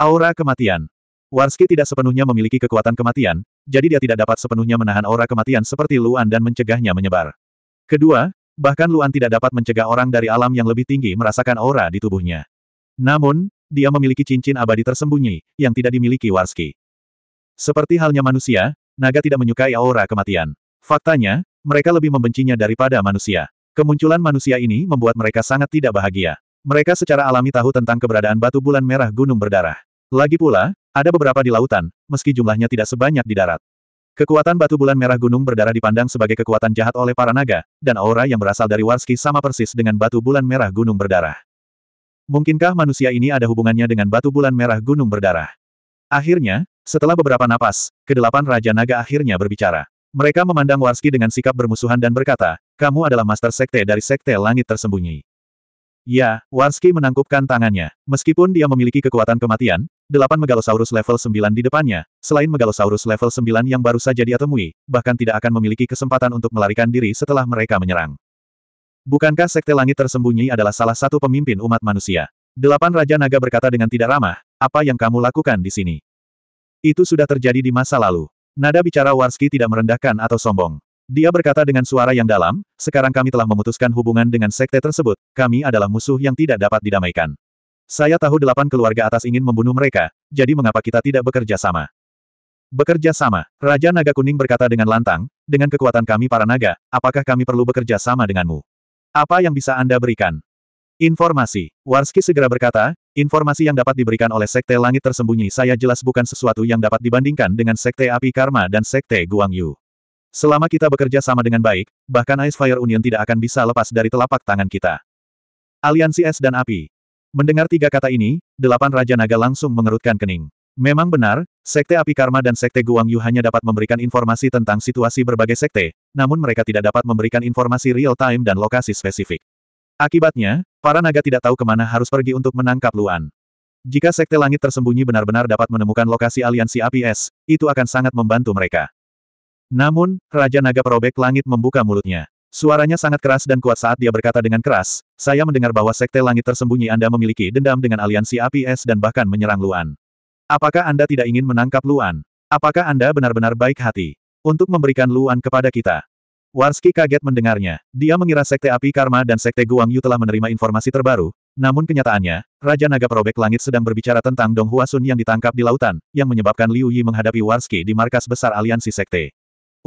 Aura kematian. Warski tidak sepenuhnya memiliki kekuatan kematian, jadi dia tidak dapat sepenuhnya menahan aura kematian seperti Luan dan mencegahnya menyebar. Kedua, bahkan Luan tidak dapat mencegah orang dari alam yang lebih tinggi merasakan aura di tubuhnya. Namun, dia memiliki cincin abadi tersembunyi, yang tidak dimiliki Warski. Seperti halnya manusia, naga tidak menyukai aura kematian. Faktanya, mereka lebih membencinya daripada manusia. Kemunculan manusia ini membuat mereka sangat tidak bahagia. Mereka secara alami tahu tentang keberadaan batu bulan merah gunung berdarah. Lagi pula, ada beberapa di lautan, meski jumlahnya tidak sebanyak di darat. Kekuatan batu bulan merah gunung berdarah dipandang sebagai kekuatan jahat oleh para naga, dan aura yang berasal dari Warski sama persis dengan batu bulan merah gunung berdarah. Mungkinkah manusia ini ada hubungannya dengan batu bulan merah gunung berdarah? Akhirnya, setelah beberapa napas, kedelapan Raja Naga akhirnya berbicara. Mereka memandang Warski dengan sikap bermusuhan dan berkata, kamu adalah master sekte dari sekte langit tersembunyi. Ya, Warski menangkupkan tangannya. Meskipun dia memiliki kekuatan kematian, delapan Megalosaurus level 9 di depannya, selain Megalosaurus level 9 yang baru saja dia temui, bahkan tidak akan memiliki kesempatan untuk melarikan diri setelah mereka menyerang. Bukankah Sekte Langit Tersembunyi adalah salah satu pemimpin umat manusia? Delapan Raja Naga berkata dengan tidak ramah, apa yang kamu lakukan di sini? Itu sudah terjadi di masa lalu. Nada bicara Warski tidak merendahkan atau sombong. Dia berkata dengan suara yang dalam, sekarang kami telah memutuskan hubungan dengan sekte tersebut, kami adalah musuh yang tidak dapat didamaikan. Saya tahu delapan keluarga atas ingin membunuh mereka, jadi mengapa kita tidak bekerja sama? Bekerja sama, Raja Naga Kuning berkata dengan lantang, dengan kekuatan kami para naga, apakah kami perlu bekerja sama denganmu? Apa yang bisa Anda berikan? Informasi. Warski segera berkata, informasi yang dapat diberikan oleh Sekte Langit Tersembunyi saya jelas bukan sesuatu yang dapat dibandingkan dengan Sekte Api Karma dan Sekte Guangyu. Selama kita bekerja sama dengan baik, bahkan Ice Fire Union tidak akan bisa lepas dari telapak tangan kita. Aliansi Es dan Api. Mendengar tiga kata ini, delapan Raja Naga langsung mengerutkan kening. Memang benar, Sekte Api Karma dan Sekte Guang Yu hanya dapat memberikan informasi tentang situasi berbagai sekte, namun mereka tidak dapat memberikan informasi real-time dan lokasi spesifik. Akibatnya, para naga tidak tahu kemana harus pergi untuk menangkap Luan. Jika Sekte Langit tersembunyi benar-benar dapat menemukan lokasi aliansi api es, itu akan sangat membantu mereka. Namun, Raja Naga Perobek Langit membuka mulutnya. Suaranya sangat keras dan kuat saat dia berkata dengan keras, saya mendengar bahwa Sekte Langit tersembunyi Anda memiliki dendam dengan aliansi api es dan bahkan menyerang Luan. Apakah Anda tidak ingin menangkap Luan? Apakah Anda benar-benar baik hati? Untuk memberikan Luan kepada kita. Warski kaget mendengarnya. Dia mengira Sekte Api Karma dan Sekte Guang Yu telah menerima informasi terbaru, namun kenyataannya, Raja Naga Perobek Langit sedang berbicara tentang Dong Huasun yang ditangkap di lautan, yang menyebabkan Liu Yi menghadapi Warski di markas besar aliansi Sekte.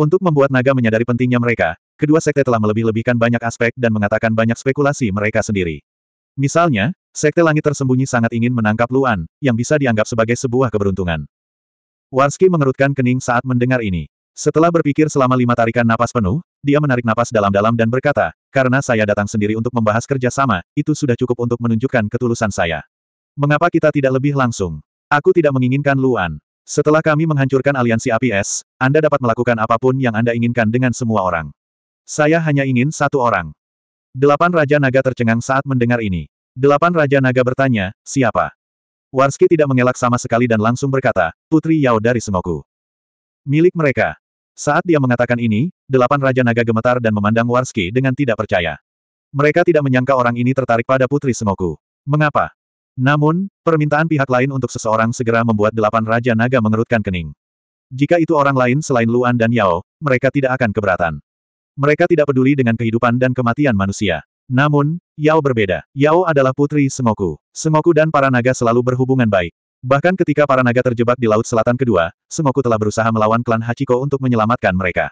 Untuk membuat naga menyadari pentingnya mereka, kedua sekte telah melebih-lebihkan banyak aspek dan mengatakan banyak spekulasi mereka sendiri. Misalnya, Sekte Langit tersembunyi sangat ingin menangkap Luan, yang bisa dianggap sebagai sebuah keberuntungan. Warski mengerutkan kening saat mendengar ini. Setelah berpikir selama lima tarikan napas penuh, dia menarik napas dalam-dalam dan berkata, karena saya datang sendiri untuk membahas kerjasama, itu sudah cukup untuk menunjukkan ketulusan saya. Mengapa kita tidak lebih langsung? Aku tidak menginginkan Luan. Setelah kami menghancurkan aliansi APS, Anda dapat melakukan apapun yang Anda inginkan dengan semua orang. Saya hanya ingin satu orang. Delapan Raja Naga tercengang saat mendengar ini. Delapan Raja Naga bertanya, siapa? Warski tidak mengelak sama sekali dan langsung berkata, Putri Yao dari Sengoku. Milik mereka. Saat dia mengatakan ini, delapan Raja Naga gemetar dan memandang Warski dengan tidak percaya. Mereka tidak menyangka orang ini tertarik pada Putri Sengoku. Mengapa? Namun, permintaan pihak lain untuk seseorang segera membuat delapan Raja Naga mengerutkan kening. Jika itu orang lain selain Luan dan Yao, mereka tidak akan keberatan. Mereka tidak peduli dengan kehidupan dan kematian manusia. Namun, Yao berbeda. Yao adalah putri Sengoku. Sengoku dan para naga selalu berhubungan baik. Bahkan ketika para naga terjebak di Laut Selatan kedua, Sengoku telah berusaha melawan klan Hachiko untuk menyelamatkan mereka.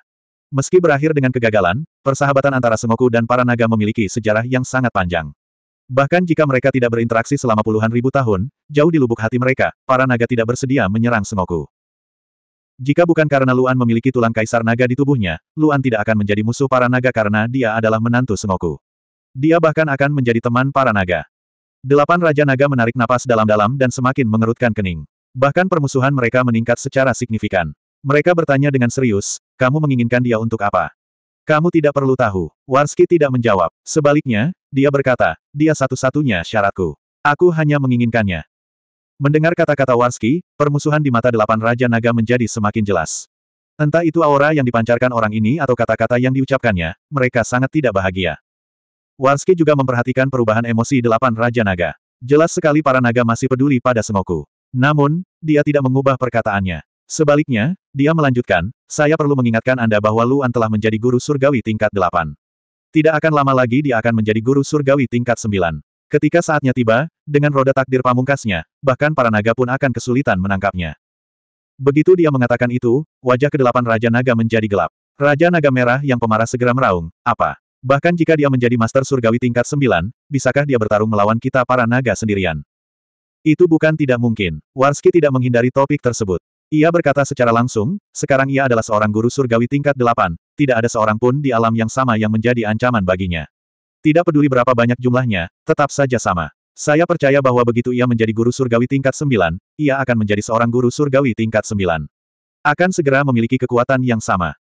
Meski berakhir dengan kegagalan, persahabatan antara Sengoku dan para naga memiliki sejarah yang sangat panjang. Bahkan jika mereka tidak berinteraksi selama puluhan ribu tahun, jauh di lubuk hati mereka, para naga tidak bersedia menyerang Sengoku. Jika bukan karena Luan memiliki tulang kaisar naga di tubuhnya, Luan tidak akan menjadi musuh para naga karena dia adalah menantu Sengoku. Dia bahkan akan menjadi teman para naga. Delapan Raja Naga menarik napas dalam-dalam dan semakin mengerutkan kening. Bahkan permusuhan mereka meningkat secara signifikan. Mereka bertanya dengan serius, kamu menginginkan dia untuk apa? Kamu tidak perlu tahu. Warski tidak menjawab. Sebaliknya, dia berkata, dia satu-satunya syaratku. Aku hanya menginginkannya. Mendengar kata-kata Warski, permusuhan di mata delapan Raja Naga menjadi semakin jelas. Entah itu aura yang dipancarkan orang ini atau kata-kata yang diucapkannya, mereka sangat tidak bahagia. Wanski juga memperhatikan perubahan emosi delapan Raja Naga. Jelas sekali para naga masih peduli pada Sengoku. Namun, dia tidak mengubah perkataannya. Sebaliknya, dia melanjutkan, saya perlu mengingatkan Anda bahwa Luan telah menjadi guru surgawi tingkat delapan. Tidak akan lama lagi dia akan menjadi guru surgawi tingkat sembilan. Ketika saatnya tiba, dengan roda takdir pamungkasnya, bahkan para naga pun akan kesulitan menangkapnya. Begitu dia mengatakan itu, wajah kedelapan Raja Naga menjadi gelap. Raja Naga Merah yang pemarah segera meraung, apa? Bahkan jika dia menjadi master surgawi tingkat Sembilan, bisakah dia bertarung melawan kita para naga sendirian? Itu bukan tidak mungkin. Warski tidak menghindari topik tersebut. Ia berkata secara langsung, sekarang ia adalah seorang guru surgawi tingkat Delapan. tidak ada seorang pun di alam yang sama yang menjadi ancaman baginya. Tidak peduli berapa banyak jumlahnya, tetap saja sama. Saya percaya bahwa begitu ia menjadi guru surgawi tingkat Sembilan, ia akan menjadi seorang guru surgawi tingkat Sembilan. Akan segera memiliki kekuatan yang sama.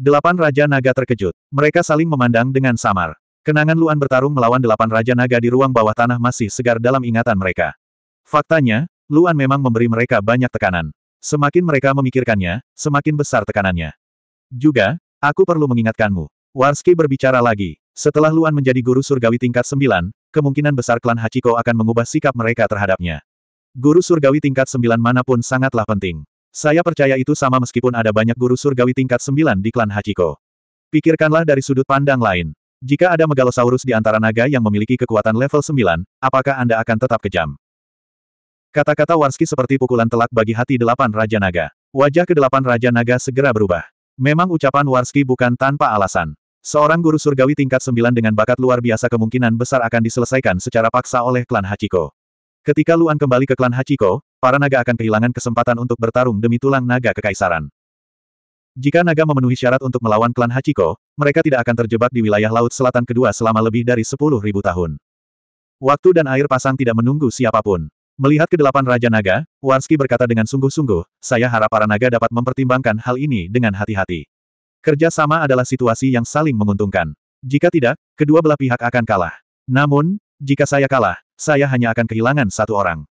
Delapan Raja Naga terkejut. Mereka saling memandang dengan samar. Kenangan Luan bertarung melawan delapan Raja Naga di ruang bawah tanah masih segar dalam ingatan mereka. Faktanya, Luan memang memberi mereka banyak tekanan. Semakin mereka memikirkannya, semakin besar tekanannya. Juga, aku perlu mengingatkanmu. Warski berbicara lagi. Setelah Luan menjadi guru surgawi tingkat Sembilan, kemungkinan besar klan Hachiko akan mengubah sikap mereka terhadapnya. Guru surgawi tingkat Sembilan manapun sangatlah penting. Saya percaya itu sama meskipun ada banyak guru surgawi tingkat 9 di klan Hachiko. Pikirkanlah dari sudut pandang lain. Jika ada megalosaurus di antara naga yang memiliki kekuatan level 9, apakah Anda akan tetap kejam? Kata-kata Warski seperti pukulan telak bagi hati delapan Raja Naga. Wajah kedelapan Raja Naga segera berubah. Memang ucapan Warski bukan tanpa alasan. Seorang guru surgawi tingkat 9 dengan bakat luar biasa kemungkinan besar akan diselesaikan secara paksa oleh klan Hachiko. Ketika Luan kembali ke klan Hachiko, para naga akan kehilangan kesempatan untuk bertarung demi tulang naga kekaisaran. Jika naga memenuhi syarat untuk melawan klan Hachiko, mereka tidak akan terjebak di wilayah Laut Selatan Kedua selama lebih dari 10.000 tahun. Waktu dan air pasang tidak menunggu siapapun. Melihat kedelapan Raja Naga, Warski berkata dengan sungguh-sungguh, saya harap para naga dapat mempertimbangkan hal ini dengan hati-hati. Kerja sama adalah situasi yang saling menguntungkan. Jika tidak, kedua belah pihak akan kalah. Namun, jika saya kalah, saya hanya akan kehilangan satu orang.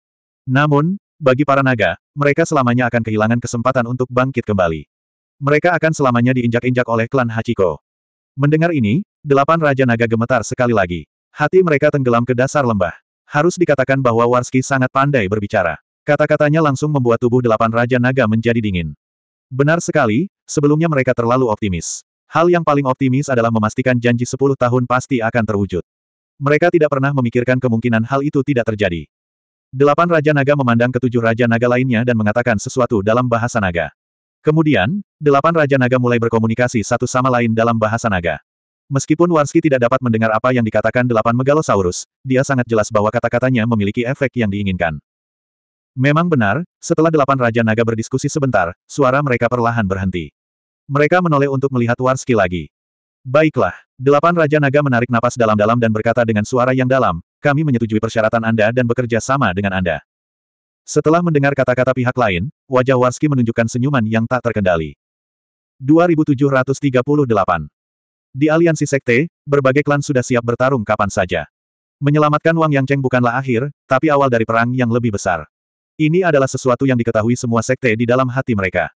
Namun, bagi para naga, mereka selamanya akan kehilangan kesempatan untuk bangkit kembali. Mereka akan selamanya diinjak-injak oleh klan Hachiko. Mendengar ini, delapan Raja Naga gemetar sekali lagi. Hati mereka tenggelam ke dasar lembah. Harus dikatakan bahwa Warski sangat pandai berbicara. Kata-katanya langsung membuat tubuh delapan Raja Naga menjadi dingin. Benar sekali, sebelumnya mereka terlalu optimis. Hal yang paling optimis adalah memastikan janji sepuluh tahun pasti akan terwujud. Mereka tidak pernah memikirkan kemungkinan hal itu tidak terjadi. Delapan Raja Naga memandang ketujuh Raja Naga lainnya dan mengatakan sesuatu dalam bahasa naga. Kemudian, delapan Raja Naga mulai berkomunikasi satu sama lain dalam bahasa naga. Meskipun Warski tidak dapat mendengar apa yang dikatakan delapan Megalosaurus, dia sangat jelas bahwa kata-katanya memiliki efek yang diinginkan. Memang benar, setelah delapan Raja Naga berdiskusi sebentar, suara mereka perlahan berhenti. Mereka menoleh untuk melihat Warski lagi. Baiklah. Delapan Raja Naga menarik napas dalam-dalam dan berkata dengan suara yang dalam, kami menyetujui persyaratan Anda dan bekerja sama dengan Anda. Setelah mendengar kata-kata pihak lain, wajah Warski menunjukkan senyuman yang tak terkendali. 2738 Di aliansi sekte, berbagai klan sudah siap bertarung kapan saja. Menyelamatkan Wang Yang Cheng bukanlah akhir, tapi awal dari perang yang lebih besar. Ini adalah sesuatu yang diketahui semua sekte di dalam hati mereka.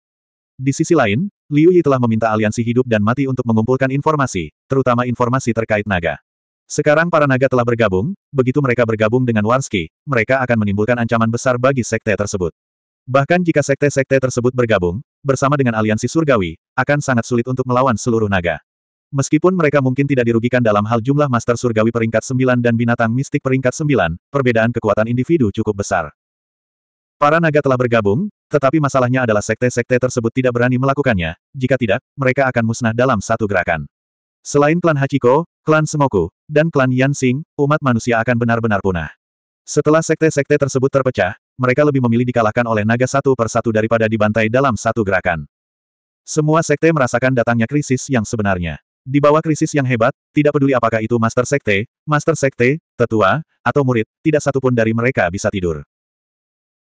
Di sisi lain, Liu Yi telah meminta aliansi hidup dan mati untuk mengumpulkan informasi, terutama informasi terkait naga. Sekarang para naga telah bergabung, begitu mereka bergabung dengan Warski, mereka akan menimbulkan ancaman besar bagi sekte tersebut. Bahkan jika sekte-sekte tersebut bergabung, bersama dengan aliansi surgawi, akan sangat sulit untuk melawan seluruh naga. Meskipun mereka mungkin tidak dirugikan dalam hal jumlah master surgawi peringkat 9 dan binatang mistik peringkat 9, perbedaan kekuatan individu cukup besar. Para naga telah bergabung, tetapi masalahnya adalah sekte-sekte tersebut tidak berani melakukannya, jika tidak, mereka akan musnah dalam satu gerakan. Selain klan Hachiko, klan Semoku, dan klan Yansing, umat manusia akan benar-benar punah. Setelah sekte-sekte tersebut terpecah, mereka lebih memilih dikalahkan oleh naga satu per satu daripada dibantai dalam satu gerakan. Semua sekte merasakan datangnya krisis yang sebenarnya. Di bawah krisis yang hebat, tidak peduli apakah itu master sekte, master sekte, tetua, atau murid, tidak satupun dari mereka bisa tidur.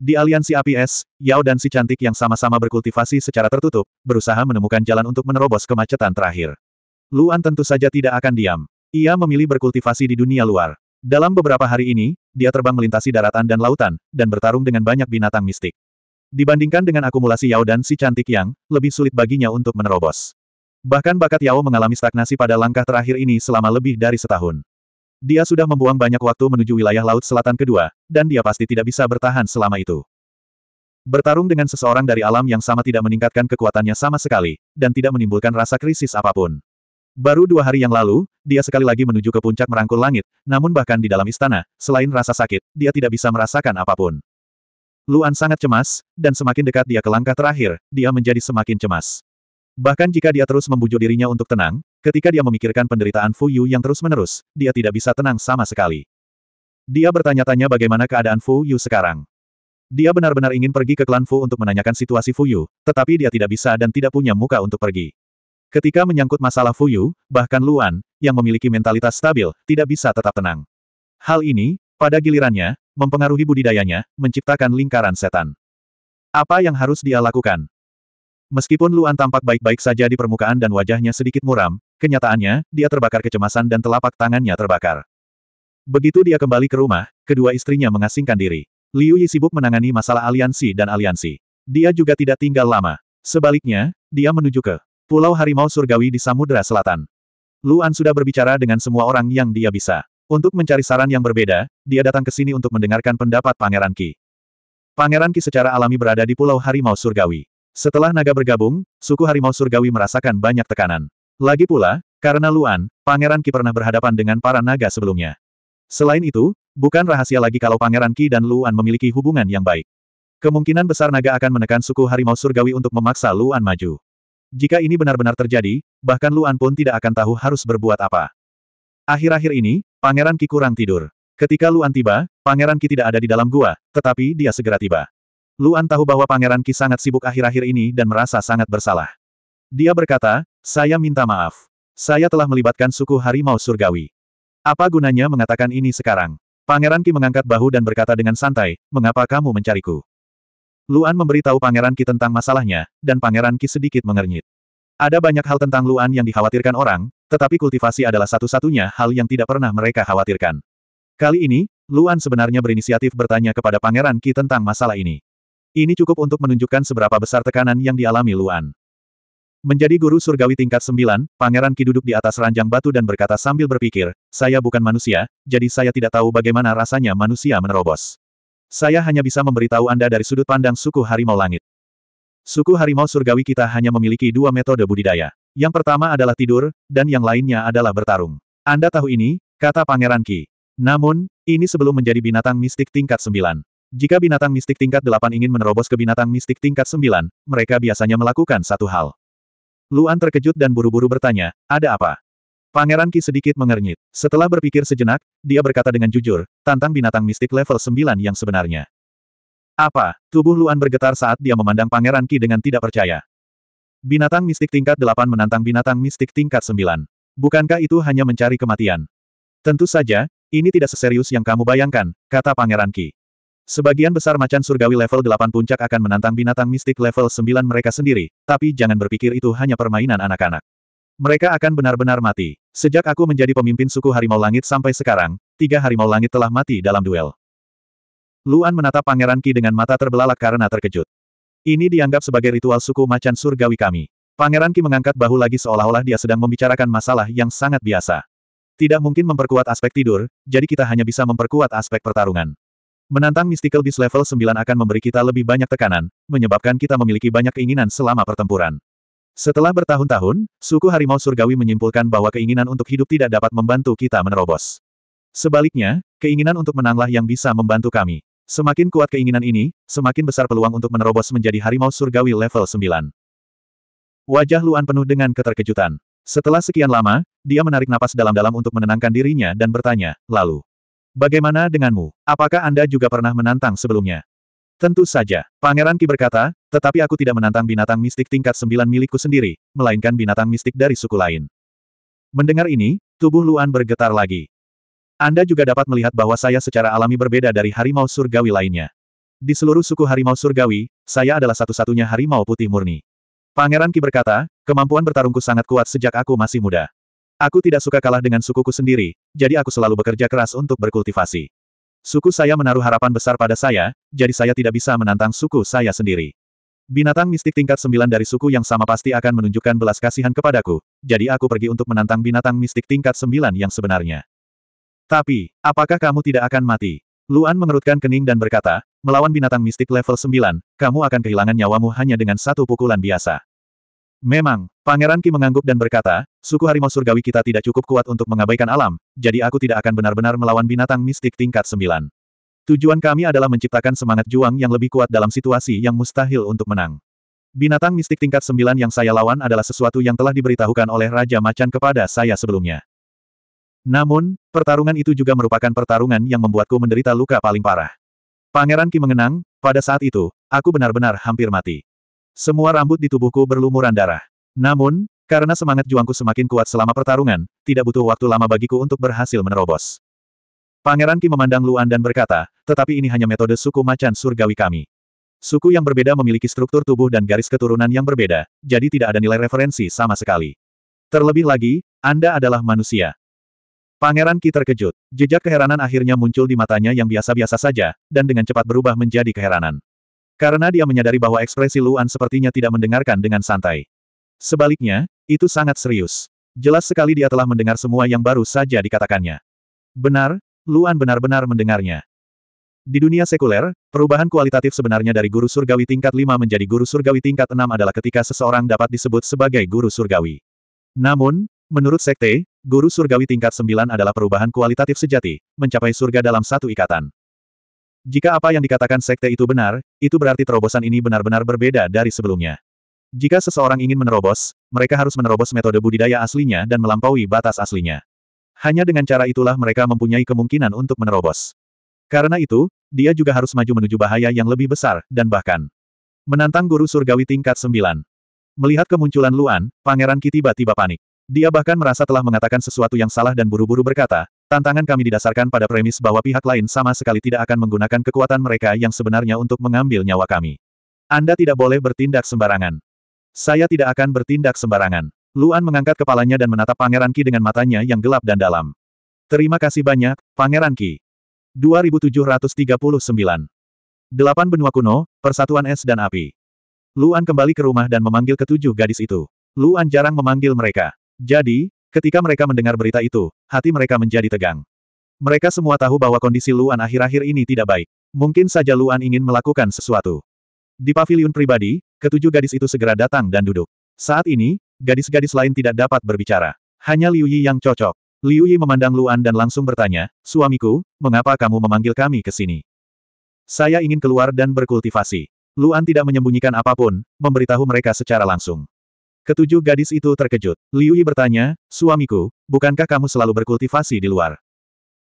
Di aliansi APS, Yao dan si cantik yang sama-sama berkultivasi secara tertutup, berusaha menemukan jalan untuk menerobos kemacetan terakhir. Luan tentu saja tidak akan diam. Ia memilih berkultivasi di dunia luar. Dalam beberapa hari ini, dia terbang melintasi daratan dan lautan, dan bertarung dengan banyak binatang mistik. Dibandingkan dengan akumulasi Yao dan si cantik yang, lebih sulit baginya untuk menerobos. Bahkan bakat Yao mengalami stagnasi pada langkah terakhir ini selama lebih dari setahun. Dia sudah membuang banyak waktu menuju wilayah Laut Selatan kedua, dan dia pasti tidak bisa bertahan selama itu. Bertarung dengan seseorang dari alam yang sama tidak meningkatkan kekuatannya sama sekali, dan tidak menimbulkan rasa krisis apapun. Baru dua hari yang lalu, dia sekali lagi menuju ke puncak merangkul langit, namun bahkan di dalam istana, selain rasa sakit, dia tidak bisa merasakan apapun. Luan sangat cemas, dan semakin dekat dia ke langkah terakhir, dia menjadi semakin cemas. Bahkan jika dia terus membujuk dirinya untuk tenang, Ketika dia memikirkan penderitaan Fu Yu yang terus-menerus, dia tidak bisa tenang sama sekali. Dia bertanya-tanya bagaimana keadaan Fu Yu sekarang. Dia benar-benar ingin pergi ke klan Fu untuk menanyakan situasi Fu Yu, tetapi dia tidak bisa dan tidak punya muka untuk pergi. Ketika menyangkut masalah Fu Yu, bahkan Luan, yang memiliki mentalitas stabil, tidak bisa tetap tenang. Hal ini, pada gilirannya, mempengaruhi budidayanya, menciptakan lingkaran setan. Apa yang harus dia lakukan? Meskipun Luan tampak baik-baik saja di permukaan dan wajahnya sedikit muram, Kenyataannya, dia terbakar kecemasan dan telapak tangannya terbakar. Begitu dia kembali ke rumah, kedua istrinya mengasingkan diri. Liu Yi sibuk menangani masalah aliansi dan aliansi. Dia juga tidak tinggal lama. Sebaliknya, dia menuju ke Pulau Harimau Surgawi di Samudra Selatan. Luan sudah berbicara dengan semua orang yang dia bisa. Untuk mencari saran yang berbeda, dia datang ke sini untuk mendengarkan pendapat Pangeran Qi. Pangeran Qi secara alami berada di Pulau Harimau Surgawi. Setelah naga bergabung, suku Harimau Surgawi merasakan banyak tekanan. Lagi pula, karena Luan, Pangeran Ki pernah berhadapan dengan para naga sebelumnya. Selain itu, bukan rahasia lagi kalau Pangeran Ki dan Luan memiliki hubungan yang baik. Kemungkinan besar naga akan menekan suku harimau surgawi untuk memaksa Luan maju. Jika ini benar-benar terjadi, bahkan Luan pun tidak akan tahu harus berbuat apa. Akhir-akhir ini, Pangeran Ki kurang tidur. Ketika Luan tiba, Pangeran Ki tidak ada di dalam gua, tetapi dia segera tiba. Luan tahu bahwa Pangeran Ki sangat sibuk akhir-akhir ini dan merasa sangat bersalah. Dia berkata, saya minta maaf. Saya telah melibatkan suku harimau surgawi. Apa gunanya mengatakan ini sekarang? Pangeran Ki mengangkat bahu dan berkata dengan santai, mengapa kamu mencariku? Luan memberitahu Pangeran Ki tentang masalahnya, dan Pangeran Ki sedikit mengernyit. Ada banyak hal tentang Luan yang dikhawatirkan orang, tetapi kultivasi adalah satu-satunya hal yang tidak pernah mereka khawatirkan. Kali ini, Luan sebenarnya berinisiatif bertanya kepada Pangeran Ki tentang masalah ini. Ini cukup untuk menunjukkan seberapa besar tekanan yang dialami Luan. Menjadi guru surgawi tingkat sembilan, Pangeran Ki duduk di atas ranjang batu dan berkata sambil berpikir, saya bukan manusia, jadi saya tidak tahu bagaimana rasanya manusia menerobos. Saya hanya bisa memberitahu Anda dari sudut pandang suku harimau langit. Suku harimau surgawi kita hanya memiliki dua metode budidaya. Yang pertama adalah tidur, dan yang lainnya adalah bertarung. Anda tahu ini, kata Pangeran Ki. Namun, ini sebelum menjadi binatang mistik tingkat sembilan. Jika binatang mistik tingkat delapan ingin menerobos ke binatang mistik tingkat sembilan, mereka biasanya melakukan satu hal. Luan terkejut dan buru-buru bertanya, ada apa? Pangeran Ki sedikit mengernyit. Setelah berpikir sejenak, dia berkata dengan jujur, tantang binatang mistik level 9 yang sebenarnya. Apa? Tubuh Luan bergetar saat dia memandang Pangeran Ki dengan tidak percaya. Binatang mistik tingkat 8 menantang binatang mistik tingkat 9. Bukankah itu hanya mencari kematian? Tentu saja, ini tidak seserius yang kamu bayangkan, kata Pangeran Ki. Sebagian besar macan surgawi level 8 puncak akan menantang binatang mistik level 9 mereka sendiri, tapi jangan berpikir itu hanya permainan anak-anak. Mereka akan benar-benar mati. Sejak aku menjadi pemimpin suku Harimau Langit sampai sekarang, tiga Harimau Langit telah mati dalam duel. Luan menatap Pangeran Ki dengan mata terbelalak karena terkejut. Ini dianggap sebagai ritual suku macan surgawi kami. Pangeran Ki mengangkat bahu lagi seolah-olah dia sedang membicarakan masalah yang sangat biasa. Tidak mungkin memperkuat aspek tidur, jadi kita hanya bisa memperkuat aspek pertarungan. Menantang Mystical Beast level 9 akan memberi kita lebih banyak tekanan, menyebabkan kita memiliki banyak keinginan selama pertempuran. Setelah bertahun-tahun, suku harimau surgawi menyimpulkan bahwa keinginan untuk hidup tidak dapat membantu kita menerobos. Sebaliknya, keinginan untuk menanglah yang bisa membantu kami. Semakin kuat keinginan ini, semakin besar peluang untuk menerobos menjadi harimau surgawi level 9. Wajah Luan penuh dengan keterkejutan. Setelah sekian lama, dia menarik napas dalam-dalam untuk menenangkan dirinya dan bertanya, lalu, Bagaimana denganmu? Apakah Anda juga pernah menantang sebelumnya? Tentu saja, Pangeran Ki berkata, tetapi aku tidak menantang binatang mistik tingkat sembilan milikku sendiri, melainkan binatang mistik dari suku lain. Mendengar ini, tubuh Luan bergetar lagi. Anda juga dapat melihat bahwa saya secara alami berbeda dari harimau surgawi lainnya. Di seluruh suku harimau surgawi, saya adalah satu-satunya harimau putih murni. Pangeran Ki berkata, kemampuan bertarungku sangat kuat sejak aku masih muda. Aku tidak suka kalah dengan sukuku sendiri, jadi aku selalu bekerja keras untuk berkultivasi. Suku saya menaruh harapan besar pada saya, jadi saya tidak bisa menantang suku saya sendiri. Binatang mistik tingkat sembilan dari suku yang sama pasti akan menunjukkan belas kasihan kepadaku, jadi aku pergi untuk menantang binatang mistik tingkat sembilan yang sebenarnya. Tapi, apakah kamu tidak akan mati? Luan mengerutkan kening dan berkata, melawan binatang mistik level sembilan, kamu akan kehilangan nyawamu hanya dengan satu pukulan biasa. Memang, Pangeran Ki mengangguk dan berkata, suku harimau surgawi kita tidak cukup kuat untuk mengabaikan alam, jadi aku tidak akan benar-benar melawan binatang mistik tingkat sembilan. Tujuan kami adalah menciptakan semangat juang yang lebih kuat dalam situasi yang mustahil untuk menang. Binatang mistik tingkat sembilan yang saya lawan adalah sesuatu yang telah diberitahukan oleh Raja Macan kepada saya sebelumnya. Namun, pertarungan itu juga merupakan pertarungan yang membuatku menderita luka paling parah. Pangeran Ki mengenang, pada saat itu, aku benar-benar hampir mati. Semua rambut di tubuhku berlumuran darah. Namun, karena semangat juangku semakin kuat selama pertarungan, tidak butuh waktu lama bagiku untuk berhasil menerobos. Pangeran Ki memandang Luan dan berkata, tetapi ini hanya metode suku macan surgawi kami. Suku yang berbeda memiliki struktur tubuh dan garis keturunan yang berbeda, jadi tidak ada nilai referensi sama sekali. Terlebih lagi, Anda adalah manusia. Pangeran Ki terkejut. Jejak keheranan akhirnya muncul di matanya yang biasa-biasa saja, dan dengan cepat berubah menjadi keheranan. Karena dia menyadari bahwa ekspresi Luan sepertinya tidak mendengarkan dengan santai. Sebaliknya, itu sangat serius. Jelas sekali dia telah mendengar semua yang baru saja dikatakannya. Benar, Luan benar-benar mendengarnya. Di dunia sekuler, perubahan kualitatif sebenarnya dari guru surgawi tingkat 5 menjadi guru surgawi tingkat 6 adalah ketika seseorang dapat disebut sebagai guru surgawi. Namun, menurut sekte, guru surgawi tingkat 9 adalah perubahan kualitatif sejati, mencapai surga dalam satu ikatan. Jika apa yang dikatakan sekte itu benar, itu berarti terobosan ini benar-benar berbeda dari sebelumnya. Jika seseorang ingin menerobos, mereka harus menerobos metode budidaya aslinya dan melampaui batas aslinya. Hanya dengan cara itulah mereka mempunyai kemungkinan untuk menerobos. Karena itu, dia juga harus maju menuju bahaya yang lebih besar, dan bahkan menantang guru surgawi tingkat 9. Melihat kemunculan Luan, Pangeran Ki tiba-tiba panik. Dia bahkan merasa telah mengatakan sesuatu yang salah dan buru-buru berkata, Tantangan kami didasarkan pada premis bahwa pihak lain sama sekali tidak akan menggunakan kekuatan mereka yang sebenarnya untuk mengambil nyawa kami. Anda tidak boleh bertindak sembarangan. Saya tidak akan bertindak sembarangan. Luan mengangkat kepalanya dan menatap Pangeran Ki dengan matanya yang gelap dan dalam. Terima kasih banyak, Pangeran Ki. 2739. Delapan benua kuno, persatuan es dan api. Luan kembali ke rumah dan memanggil ketujuh gadis itu. Luan jarang memanggil mereka. Jadi, Ketika mereka mendengar berita itu, hati mereka menjadi tegang. Mereka semua tahu bahwa kondisi Luan akhir-akhir ini tidak baik. Mungkin saja Luan ingin melakukan sesuatu. Di paviliun pribadi, ketujuh gadis itu segera datang dan duduk. Saat ini, gadis-gadis lain tidak dapat berbicara. Hanya Liu Yi yang cocok. Liu Yi memandang Luan dan langsung bertanya, Suamiku, mengapa kamu memanggil kami ke sini? Saya ingin keluar dan berkultivasi. Luan tidak menyembunyikan apapun, memberitahu mereka secara langsung. Ketujuh gadis itu terkejut. Liu Yi bertanya, suamiku, bukankah kamu selalu berkultivasi di luar?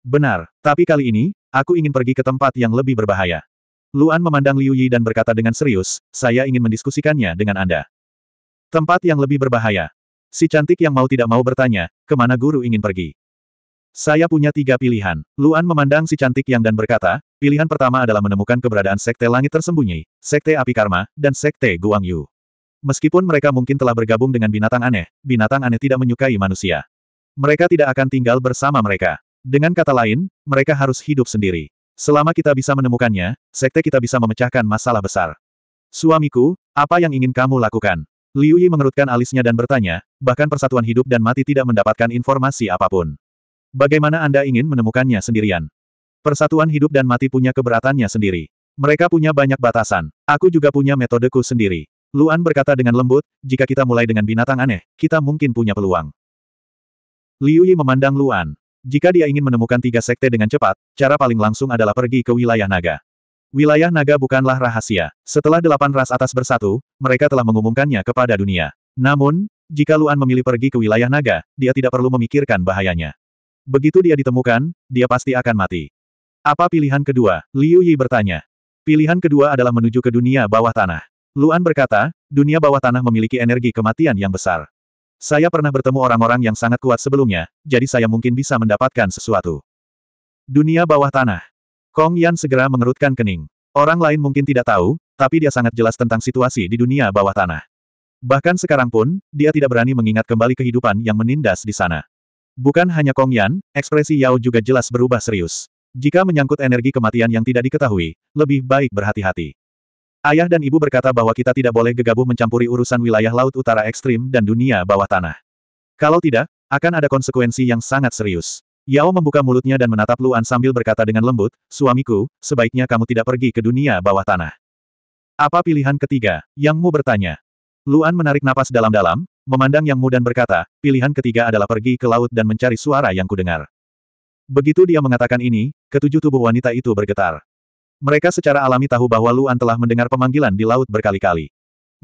Benar, tapi kali ini, aku ingin pergi ke tempat yang lebih berbahaya. Luan memandang Liu Yi dan berkata dengan serius, saya ingin mendiskusikannya dengan Anda. Tempat yang lebih berbahaya. Si cantik yang mau tidak mau bertanya, kemana guru ingin pergi? Saya punya tiga pilihan. Luan memandang si cantik yang dan berkata, pilihan pertama adalah menemukan keberadaan Sekte Langit Tersembunyi, Sekte Api Karma, dan Sekte Guang Yu. Meskipun mereka mungkin telah bergabung dengan binatang aneh, binatang aneh tidak menyukai manusia. Mereka tidak akan tinggal bersama mereka. Dengan kata lain, mereka harus hidup sendiri. Selama kita bisa menemukannya, sekte kita bisa memecahkan masalah besar. Suamiku, apa yang ingin kamu lakukan? Liu Yi mengerutkan alisnya dan bertanya, bahkan persatuan hidup dan mati tidak mendapatkan informasi apapun. Bagaimana Anda ingin menemukannya sendirian? Persatuan hidup dan mati punya keberatannya sendiri. Mereka punya banyak batasan. Aku juga punya metodeku sendiri. Luan berkata dengan lembut, jika kita mulai dengan binatang aneh, kita mungkin punya peluang. Liu Yi memandang Luan. Jika dia ingin menemukan tiga sekte dengan cepat, cara paling langsung adalah pergi ke wilayah naga. Wilayah naga bukanlah rahasia. Setelah delapan ras atas bersatu, mereka telah mengumumkannya kepada dunia. Namun, jika Luan memilih pergi ke wilayah naga, dia tidak perlu memikirkan bahayanya. Begitu dia ditemukan, dia pasti akan mati. Apa pilihan kedua? Liu Yi bertanya. Pilihan kedua adalah menuju ke dunia bawah tanah. Luan berkata, dunia bawah tanah memiliki energi kematian yang besar. Saya pernah bertemu orang-orang yang sangat kuat sebelumnya, jadi saya mungkin bisa mendapatkan sesuatu. Dunia bawah tanah. Kong Yan segera mengerutkan kening. Orang lain mungkin tidak tahu, tapi dia sangat jelas tentang situasi di dunia bawah tanah. Bahkan sekarang pun, dia tidak berani mengingat kembali kehidupan yang menindas di sana. Bukan hanya Kong Yan, ekspresi Yao juga jelas berubah serius. Jika menyangkut energi kematian yang tidak diketahui, lebih baik berhati-hati. Ayah dan ibu berkata bahwa kita tidak boleh gegabah mencampuri urusan wilayah laut utara ekstrim dan dunia bawah tanah. Kalau tidak, akan ada konsekuensi yang sangat serius. Yao membuka mulutnya dan menatap Luan sambil berkata dengan lembut, Suamiku, sebaiknya kamu tidak pergi ke dunia bawah tanah. Apa pilihan ketiga? Yang Mu bertanya. Luan menarik napas dalam-dalam, memandang Yang Mu dan berkata, pilihan ketiga adalah pergi ke laut dan mencari suara yang kudengar. Begitu dia mengatakan ini, ketujuh tubuh wanita itu bergetar. Mereka secara alami tahu bahwa Luan telah mendengar pemanggilan di laut berkali-kali.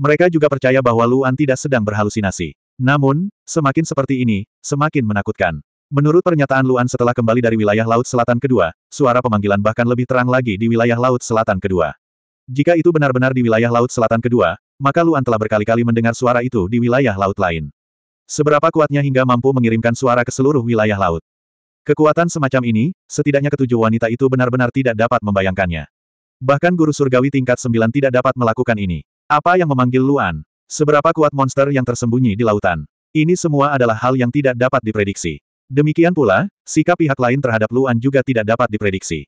Mereka juga percaya bahwa Luan tidak sedang berhalusinasi. Namun, semakin seperti ini, semakin menakutkan. Menurut pernyataan Luan setelah kembali dari wilayah Laut Selatan Kedua, suara pemanggilan bahkan lebih terang lagi di wilayah Laut Selatan Kedua. Jika itu benar-benar di wilayah Laut Selatan Kedua, maka Luan telah berkali-kali mendengar suara itu di wilayah laut lain. Seberapa kuatnya hingga mampu mengirimkan suara ke seluruh wilayah laut. Kekuatan semacam ini, setidaknya ketujuh wanita itu benar-benar tidak dapat membayangkannya. Bahkan guru surgawi tingkat sembilan tidak dapat melakukan ini. Apa yang memanggil Luan? Seberapa kuat monster yang tersembunyi di lautan? Ini semua adalah hal yang tidak dapat diprediksi. Demikian pula, sikap pihak lain terhadap Luan juga tidak dapat diprediksi.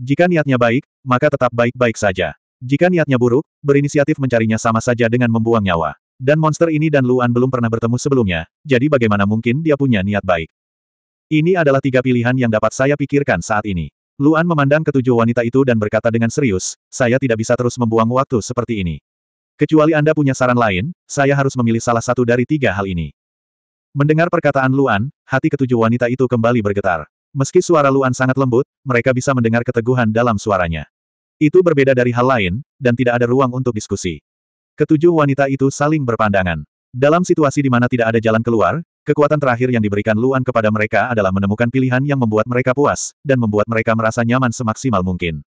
Jika niatnya baik, maka tetap baik-baik saja. Jika niatnya buruk, berinisiatif mencarinya sama saja dengan membuang nyawa. Dan monster ini dan Luan belum pernah bertemu sebelumnya, jadi bagaimana mungkin dia punya niat baik? Ini adalah tiga pilihan yang dapat saya pikirkan saat ini. Luan memandang ketujuh wanita itu dan berkata dengan serius, saya tidak bisa terus membuang waktu seperti ini. Kecuali Anda punya saran lain, saya harus memilih salah satu dari tiga hal ini. Mendengar perkataan Luan, hati ketujuh wanita itu kembali bergetar. Meski suara Luan sangat lembut, mereka bisa mendengar keteguhan dalam suaranya. Itu berbeda dari hal lain, dan tidak ada ruang untuk diskusi. Ketujuh wanita itu saling berpandangan. Dalam situasi di mana tidak ada jalan keluar, Kekuatan terakhir yang diberikan Luan kepada mereka adalah menemukan pilihan yang membuat mereka puas, dan membuat mereka merasa nyaman semaksimal mungkin.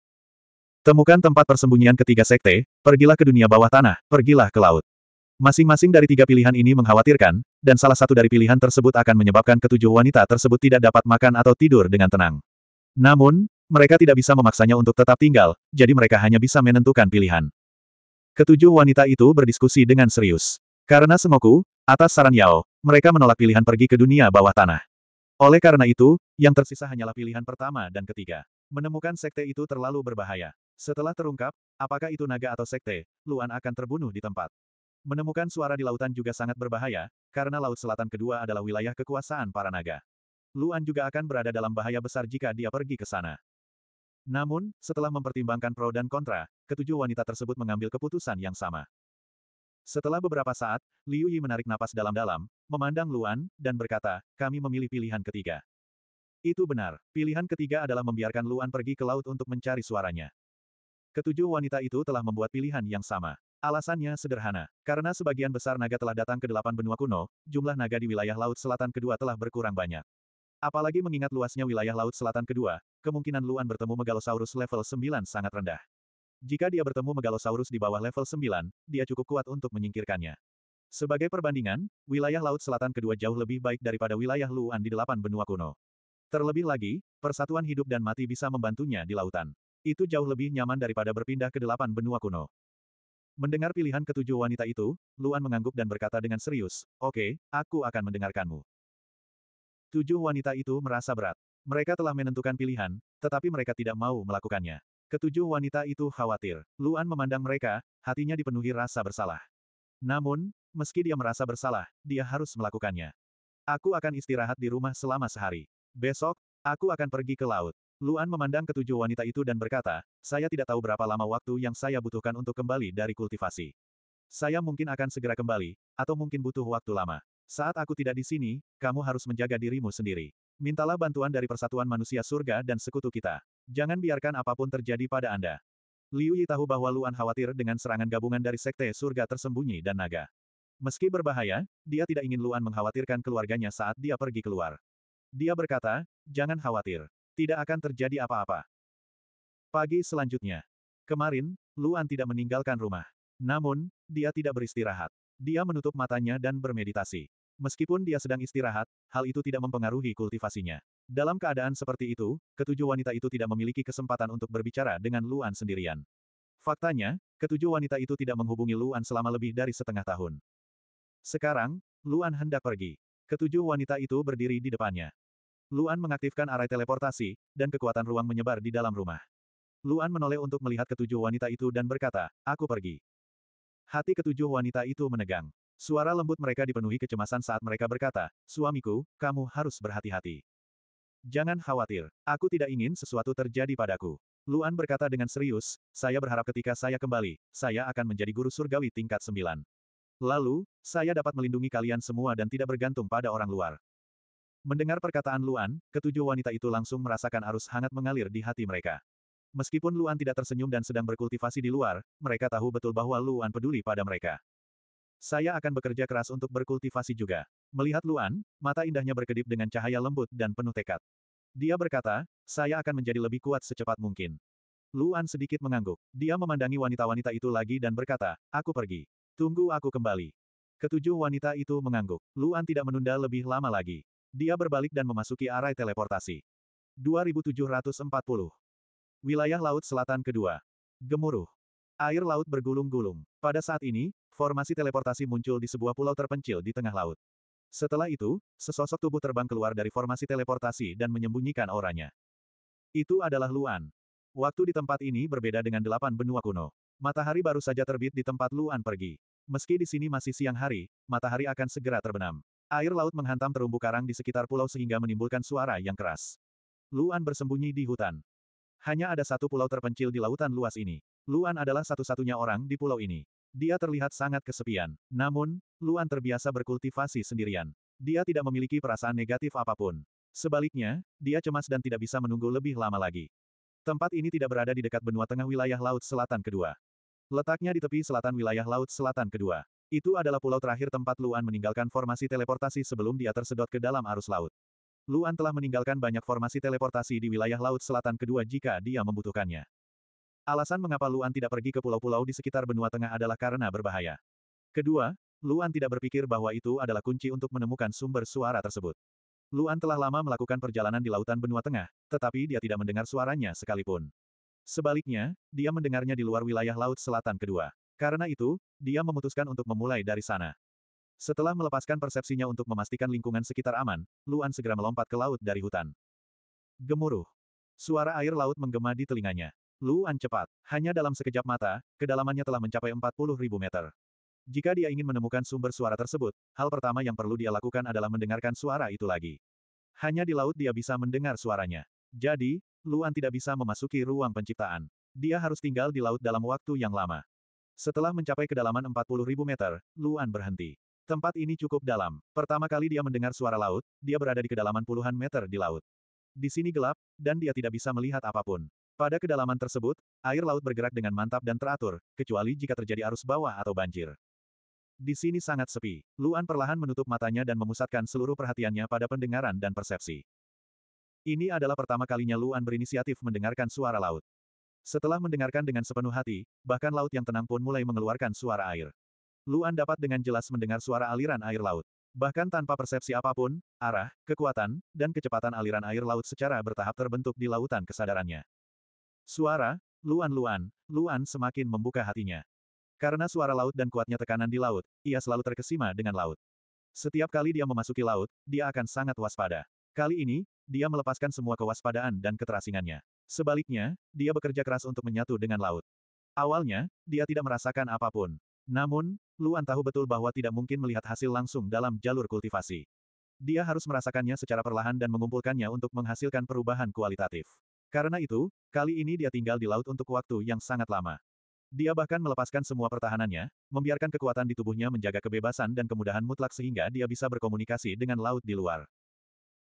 Temukan tempat persembunyian ketiga sekte, pergilah ke dunia bawah tanah, pergilah ke laut. Masing-masing dari tiga pilihan ini mengkhawatirkan, dan salah satu dari pilihan tersebut akan menyebabkan ketujuh wanita tersebut tidak dapat makan atau tidur dengan tenang. Namun, mereka tidak bisa memaksanya untuk tetap tinggal, jadi mereka hanya bisa menentukan pilihan. Ketujuh wanita itu berdiskusi dengan serius. Karena Semoku, atas saran Yao, mereka menolak pilihan pergi ke dunia bawah tanah. Oleh karena itu, yang tersisa hanyalah pilihan pertama dan ketiga. Menemukan sekte itu terlalu berbahaya. Setelah terungkap, apakah itu naga atau sekte, Luan akan terbunuh di tempat. Menemukan suara di lautan juga sangat berbahaya, karena Laut Selatan kedua adalah wilayah kekuasaan para naga. Luan juga akan berada dalam bahaya besar jika dia pergi ke sana. Namun, setelah mempertimbangkan pro dan kontra, ketujuh wanita tersebut mengambil keputusan yang sama. Setelah beberapa saat, Liu Yi menarik napas dalam-dalam, memandang Luan, dan berkata, kami memilih pilihan ketiga. Itu benar, pilihan ketiga adalah membiarkan Luan pergi ke laut untuk mencari suaranya. Ketujuh wanita itu telah membuat pilihan yang sama. Alasannya sederhana, karena sebagian besar naga telah datang ke delapan benua kuno, jumlah naga di wilayah laut selatan kedua telah berkurang banyak. Apalagi mengingat luasnya wilayah laut selatan kedua, kemungkinan Luan bertemu Megalosaurus level 9 sangat rendah. Jika dia bertemu Megalosaurus di bawah level 9, dia cukup kuat untuk menyingkirkannya. Sebagai perbandingan, wilayah laut selatan kedua jauh lebih baik daripada wilayah Luan di delapan benua kuno. Terlebih lagi, persatuan hidup dan mati bisa membantunya di lautan. Itu jauh lebih nyaman daripada berpindah ke delapan benua kuno. Mendengar pilihan ketujuh wanita itu, Luan mengangguk dan berkata dengan serius, Oke, okay, aku akan mendengarkanmu. Tujuh wanita itu merasa berat. Mereka telah menentukan pilihan, tetapi mereka tidak mau melakukannya. Ketujuh wanita itu khawatir. Luan memandang mereka, hatinya dipenuhi rasa bersalah. Namun, meski dia merasa bersalah, dia harus melakukannya. Aku akan istirahat di rumah selama sehari. Besok, aku akan pergi ke laut. Luan memandang ketujuh wanita itu dan berkata, saya tidak tahu berapa lama waktu yang saya butuhkan untuk kembali dari kultivasi. Saya mungkin akan segera kembali, atau mungkin butuh waktu lama. Saat aku tidak di sini, kamu harus menjaga dirimu sendiri. Mintalah bantuan dari persatuan manusia surga dan sekutu kita. Jangan biarkan apapun terjadi pada Anda. Liu Yi tahu bahwa Luan khawatir dengan serangan gabungan dari sekte surga tersembunyi dan naga. Meski berbahaya, dia tidak ingin Luan mengkhawatirkan keluarganya saat dia pergi keluar. Dia berkata, jangan khawatir. Tidak akan terjadi apa-apa. Pagi selanjutnya. Kemarin, Luan tidak meninggalkan rumah. Namun, dia tidak beristirahat. Dia menutup matanya dan bermeditasi. Meskipun dia sedang istirahat, hal itu tidak mempengaruhi kultivasinya. Dalam keadaan seperti itu, ketujuh wanita itu tidak memiliki kesempatan untuk berbicara dengan Luan sendirian. Faktanya, ketujuh wanita itu tidak menghubungi Luan selama lebih dari setengah tahun. Sekarang, Luan hendak pergi. Ketujuh wanita itu berdiri di depannya. Luan mengaktifkan arai teleportasi, dan kekuatan ruang menyebar di dalam rumah. Luan menoleh untuk melihat ketujuh wanita itu dan berkata, aku pergi. Hati ketujuh wanita itu menegang. Suara lembut mereka dipenuhi kecemasan saat mereka berkata, Suamiku, kamu harus berhati-hati. Jangan khawatir, aku tidak ingin sesuatu terjadi padaku. Luan berkata dengan serius, saya berharap ketika saya kembali, saya akan menjadi guru surgawi tingkat sembilan. Lalu, saya dapat melindungi kalian semua dan tidak bergantung pada orang luar. Mendengar perkataan Luan, ketujuh wanita itu langsung merasakan arus hangat mengalir di hati mereka. Meskipun Luan tidak tersenyum dan sedang berkultivasi di luar, mereka tahu betul bahwa Luan peduli pada mereka. Saya akan bekerja keras untuk berkultivasi juga. Melihat Luan, mata indahnya berkedip dengan cahaya lembut dan penuh tekad. Dia berkata, saya akan menjadi lebih kuat secepat mungkin. Luan sedikit mengangguk. Dia memandangi wanita-wanita itu lagi dan berkata, aku pergi. Tunggu aku kembali. Ketujuh wanita itu mengangguk. Luan tidak menunda lebih lama lagi. Dia berbalik dan memasuki arai teleportasi. 2740. Wilayah Laut Selatan Kedua. Gemuruh. Air laut bergulung-gulung. Pada saat ini, formasi teleportasi muncul di sebuah pulau terpencil di tengah laut. Setelah itu, sesosok tubuh terbang keluar dari formasi teleportasi dan menyembunyikan auranya. Itu adalah Luan. Waktu di tempat ini berbeda dengan delapan benua kuno. Matahari baru saja terbit di tempat Luan pergi. Meski di sini masih siang hari, matahari akan segera terbenam. Air laut menghantam terumbu karang di sekitar pulau sehingga menimbulkan suara yang keras. Luan bersembunyi di hutan. Hanya ada satu pulau terpencil di lautan luas ini. Luan adalah satu-satunya orang di pulau ini. Dia terlihat sangat kesepian. Namun, Luan terbiasa berkultivasi sendirian. Dia tidak memiliki perasaan negatif apapun. Sebaliknya, dia cemas dan tidak bisa menunggu lebih lama lagi. Tempat ini tidak berada di dekat benua tengah wilayah Laut Selatan kedua. Letaknya di tepi selatan wilayah Laut Selatan kedua. Itu adalah pulau terakhir tempat Luan meninggalkan formasi teleportasi sebelum dia tersedot ke dalam arus laut. Luan telah meninggalkan banyak formasi teleportasi di wilayah Laut Selatan kedua jika dia membutuhkannya. Alasan mengapa Luan tidak pergi ke pulau-pulau di sekitar benua tengah adalah karena berbahaya. Kedua, Luan tidak berpikir bahwa itu adalah kunci untuk menemukan sumber suara tersebut. Luan telah lama melakukan perjalanan di lautan benua tengah, tetapi dia tidak mendengar suaranya sekalipun. Sebaliknya, dia mendengarnya di luar wilayah laut selatan kedua. Karena itu, dia memutuskan untuk memulai dari sana. Setelah melepaskan persepsinya untuk memastikan lingkungan sekitar aman, Luan segera melompat ke laut dari hutan. Gemuruh. Suara air laut menggema di telinganya. Luan cepat. Hanya dalam sekejap mata, kedalamannya telah mencapai 40 ribu meter. Jika dia ingin menemukan sumber suara tersebut, hal pertama yang perlu dia lakukan adalah mendengarkan suara itu lagi. Hanya di laut dia bisa mendengar suaranya. Jadi, Luan tidak bisa memasuki ruang penciptaan. Dia harus tinggal di laut dalam waktu yang lama. Setelah mencapai kedalaman 40 ribu meter, Luan berhenti. Tempat ini cukup dalam. Pertama kali dia mendengar suara laut, dia berada di kedalaman puluhan meter di laut. Di sini gelap, dan dia tidak bisa melihat apapun. Pada kedalaman tersebut, air laut bergerak dengan mantap dan teratur, kecuali jika terjadi arus bawah atau banjir. Di sini sangat sepi. Luan perlahan menutup matanya dan memusatkan seluruh perhatiannya pada pendengaran dan persepsi. Ini adalah pertama kalinya Luan berinisiatif mendengarkan suara laut. Setelah mendengarkan dengan sepenuh hati, bahkan laut yang tenang pun mulai mengeluarkan suara air. Luan dapat dengan jelas mendengar suara aliran air laut. Bahkan tanpa persepsi apapun, arah, kekuatan, dan kecepatan aliran air laut secara bertahap terbentuk di lautan kesadarannya. Suara, luan-luan, luan semakin membuka hatinya. Karena suara laut dan kuatnya tekanan di laut, ia selalu terkesima dengan laut. Setiap kali dia memasuki laut, dia akan sangat waspada. Kali ini, dia melepaskan semua kewaspadaan dan keterasingannya. Sebaliknya, dia bekerja keras untuk menyatu dengan laut. Awalnya, dia tidak merasakan apapun. Namun, Luan tahu betul bahwa tidak mungkin melihat hasil langsung dalam jalur kultivasi. Dia harus merasakannya secara perlahan dan mengumpulkannya untuk menghasilkan perubahan kualitatif. Karena itu, kali ini dia tinggal di laut untuk waktu yang sangat lama. Dia bahkan melepaskan semua pertahanannya, membiarkan kekuatan di tubuhnya menjaga kebebasan dan kemudahan mutlak sehingga dia bisa berkomunikasi dengan laut di luar.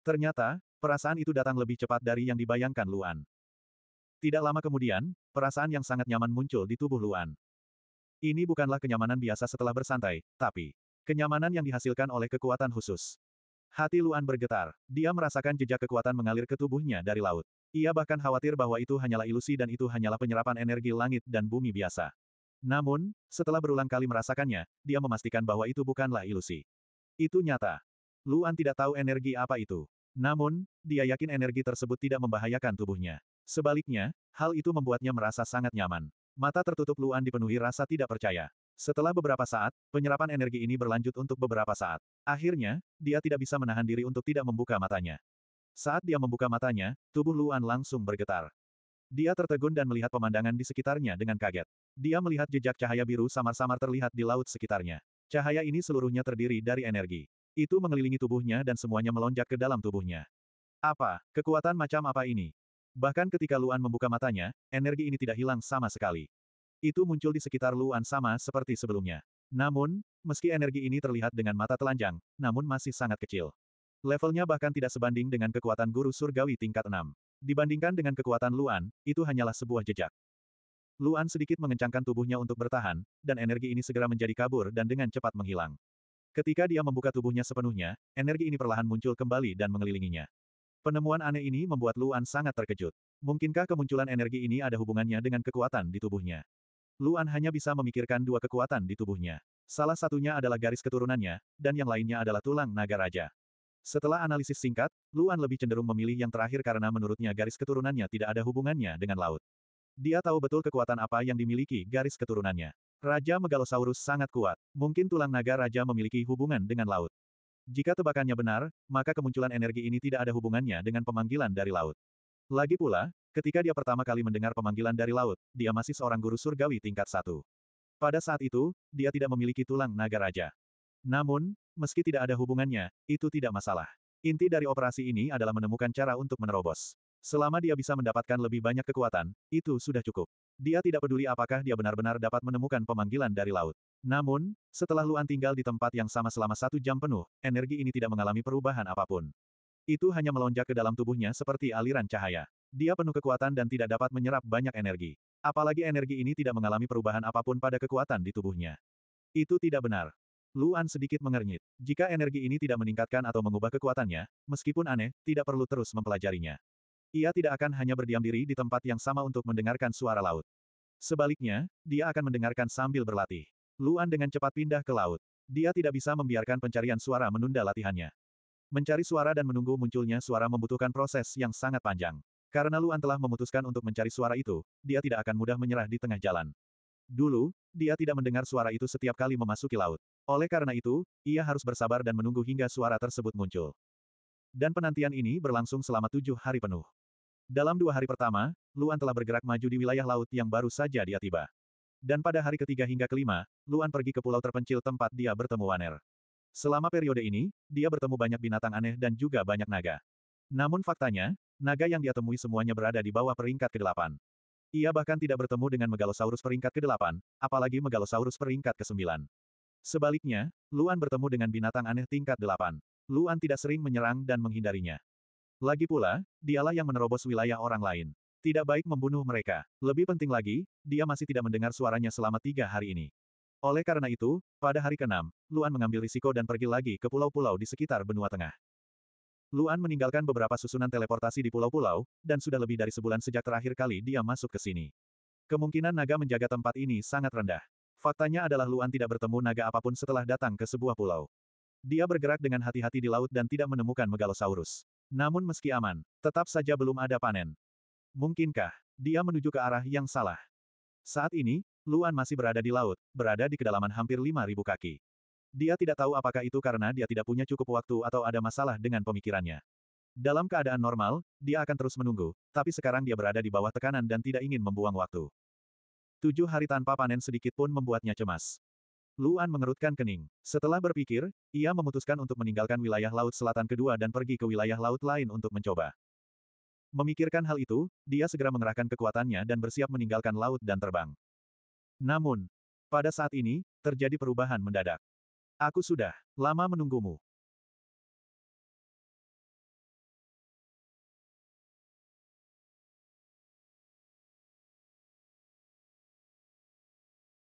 Ternyata, perasaan itu datang lebih cepat dari yang dibayangkan Luan. Tidak lama kemudian, perasaan yang sangat nyaman muncul di tubuh Luan. Ini bukanlah kenyamanan biasa setelah bersantai, tapi kenyamanan yang dihasilkan oleh kekuatan khusus. Hati Luan bergetar. Dia merasakan jejak kekuatan mengalir ke tubuhnya dari laut. Ia bahkan khawatir bahwa itu hanyalah ilusi dan itu hanyalah penyerapan energi langit dan bumi biasa. Namun, setelah berulang kali merasakannya, dia memastikan bahwa itu bukanlah ilusi. Itu nyata. Luan tidak tahu energi apa itu. Namun, dia yakin energi tersebut tidak membahayakan tubuhnya. Sebaliknya, hal itu membuatnya merasa sangat nyaman. Mata tertutup Luan dipenuhi rasa tidak percaya. Setelah beberapa saat, penyerapan energi ini berlanjut untuk beberapa saat. Akhirnya, dia tidak bisa menahan diri untuk tidak membuka matanya. Saat dia membuka matanya, tubuh Luan langsung bergetar. Dia tertegun dan melihat pemandangan di sekitarnya dengan kaget. Dia melihat jejak cahaya biru samar-samar terlihat di laut sekitarnya. Cahaya ini seluruhnya terdiri dari energi. Itu mengelilingi tubuhnya dan semuanya melonjak ke dalam tubuhnya. Apa, kekuatan macam apa ini? Bahkan ketika Luan membuka matanya, energi ini tidak hilang sama sekali. Itu muncul di sekitar Luan sama seperti sebelumnya. Namun, meski energi ini terlihat dengan mata telanjang, namun masih sangat kecil. Levelnya bahkan tidak sebanding dengan kekuatan guru surgawi tingkat 6. Dibandingkan dengan kekuatan Luan, itu hanyalah sebuah jejak. Luan sedikit mengencangkan tubuhnya untuk bertahan, dan energi ini segera menjadi kabur dan dengan cepat menghilang. Ketika dia membuka tubuhnya sepenuhnya, energi ini perlahan muncul kembali dan mengelilinginya. Penemuan aneh ini membuat Luan sangat terkejut. Mungkinkah kemunculan energi ini ada hubungannya dengan kekuatan di tubuhnya? Luan hanya bisa memikirkan dua kekuatan di tubuhnya. Salah satunya adalah garis keturunannya, dan yang lainnya adalah tulang naga raja. Setelah analisis singkat, Luan lebih cenderung memilih yang terakhir karena menurutnya garis keturunannya tidak ada hubungannya dengan laut. Dia tahu betul kekuatan apa yang dimiliki garis keturunannya. Raja Megalosaurus sangat kuat. Mungkin tulang naga raja memiliki hubungan dengan laut. Jika tebakannya benar, maka kemunculan energi ini tidak ada hubungannya dengan pemanggilan dari laut. Lagi pula, ketika dia pertama kali mendengar pemanggilan dari laut, dia masih seorang guru surgawi tingkat satu. Pada saat itu, dia tidak memiliki tulang naga raja. Namun, meski tidak ada hubungannya, itu tidak masalah. Inti dari operasi ini adalah menemukan cara untuk menerobos. Selama dia bisa mendapatkan lebih banyak kekuatan, itu sudah cukup. Dia tidak peduli apakah dia benar-benar dapat menemukan pemanggilan dari laut. Namun, setelah Luan tinggal di tempat yang sama selama satu jam penuh, energi ini tidak mengalami perubahan apapun. Itu hanya melonjak ke dalam tubuhnya seperti aliran cahaya. Dia penuh kekuatan dan tidak dapat menyerap banyak energi. Apalagi energi ini tidak mengalami perubahan apapun pada kekuatan di tubuhnya. Itu tidak benar. Luan sedikit mengernyit. Jika energi ini tidak meningkatkan atau mengubah kekuatannya, meskipun aneh, tidak perlu terus mempelajarinya. Ia tidak akan hanya berdiam diri di tempat yang sama untuk mendengarkan suara laut. Sebaliknya, dia akan mendengarkan sambil berlatih. Luan dengan cepat pindah ke laut. Dia tidak bisa membiarkan pencarian suara menunda latihannya. Mencari suara dan menunggu munculnya suara membutuhkan proses yang sangat panjang. Karena Luan telah memutuskan untuk mencari suara itu, dia tidak akan mudah menyerah di tengah jalan. Dulu, dia tidak mendengar suara itu setiap kali memasuki laut. Oleh karena itu, ia harus bersabar dan menunggu hingga suara tersebut muncul. Dan penantian ini berlangsung selama tujuh hari penuh. Dalam dua hari pertama, Luan telah bergerak maju di wilayah laut yang baru saja dia tiba. Dan pada hari ketiga hingga kelima, Luan pergi ke pulau terpencil tempat dia bertemu Waner. Selama periode ini, dia bertemu banyak binatang aneh dan juga banyak naga. Namun faktanya, naga yang dia temui semuanya berada di bawah peringkat ke-8. Ia bahkan tidak bertemu dengan Megalosaurus peringkat ke-8, apalagi Megalosaurus peringkat ke-9. Sebaliknya, Luan bertemu dengan binatang aneh tingkat delapan. Luan tidak sering menyerang dan menghindarinya. Lagi pula, dialah yang menerobos wilayah orang lain. Tidak baik membunuh mereka. Lebih penting lagi, dia masih tidak mendengar suaranya selama tiga hari ini. Oleh karena itu, pada hari ke-6, Luan mengambil risiko dan pergi lagi ke pulau-pulau di sekitar benua tengah. Luan meninggalkan beberapa susunan teleportasi di pulau-pulau, dan sudah lebih dari sebulan sejak terakhir kali dia masuk ke sini. Kemungkinan naga menjaga tempat ini sangat rendah. Faktanya adalah Luan tidak bertemu naga apapun setelah datang ke sebuah pulau. Dia bergerak dengan hati-hati di laut dan tidak menemukan megalosaurus. Namun meski aman, tetap saja belum ada panen. Mungkinkah dia menuju ke arah yang salah? Saat ini, Luan masih berada di laut, berada di kedalaman hampir 5.000 kaki. Dia tidak tahu apakah itu karena dia tidak punya cukup waktu atau ada masalah dengan pemikirannya. Dalam keadaan normal, dia akan terus menunggu, tapi sekarang dia berada di bawah tekanan dan tidak ingin membuang waktu. Tujuh hari tanpa panen sedikit pun membuatnya cemas. Luan mengerutkan kening. Setelah berpikir, ia memutuskan untuk meninggalkan wilayah Laut Selatan kedua dan pergi ke wilayah laut lain untuk mencoba. Memikirkan hal itu, dia segera mengerahkan kekuatannya dan bersiap meninggalkan laut dan terbang. Namun, pada saat ini, terjadi perubahan mendadak. Aku sudah lama menunggumu.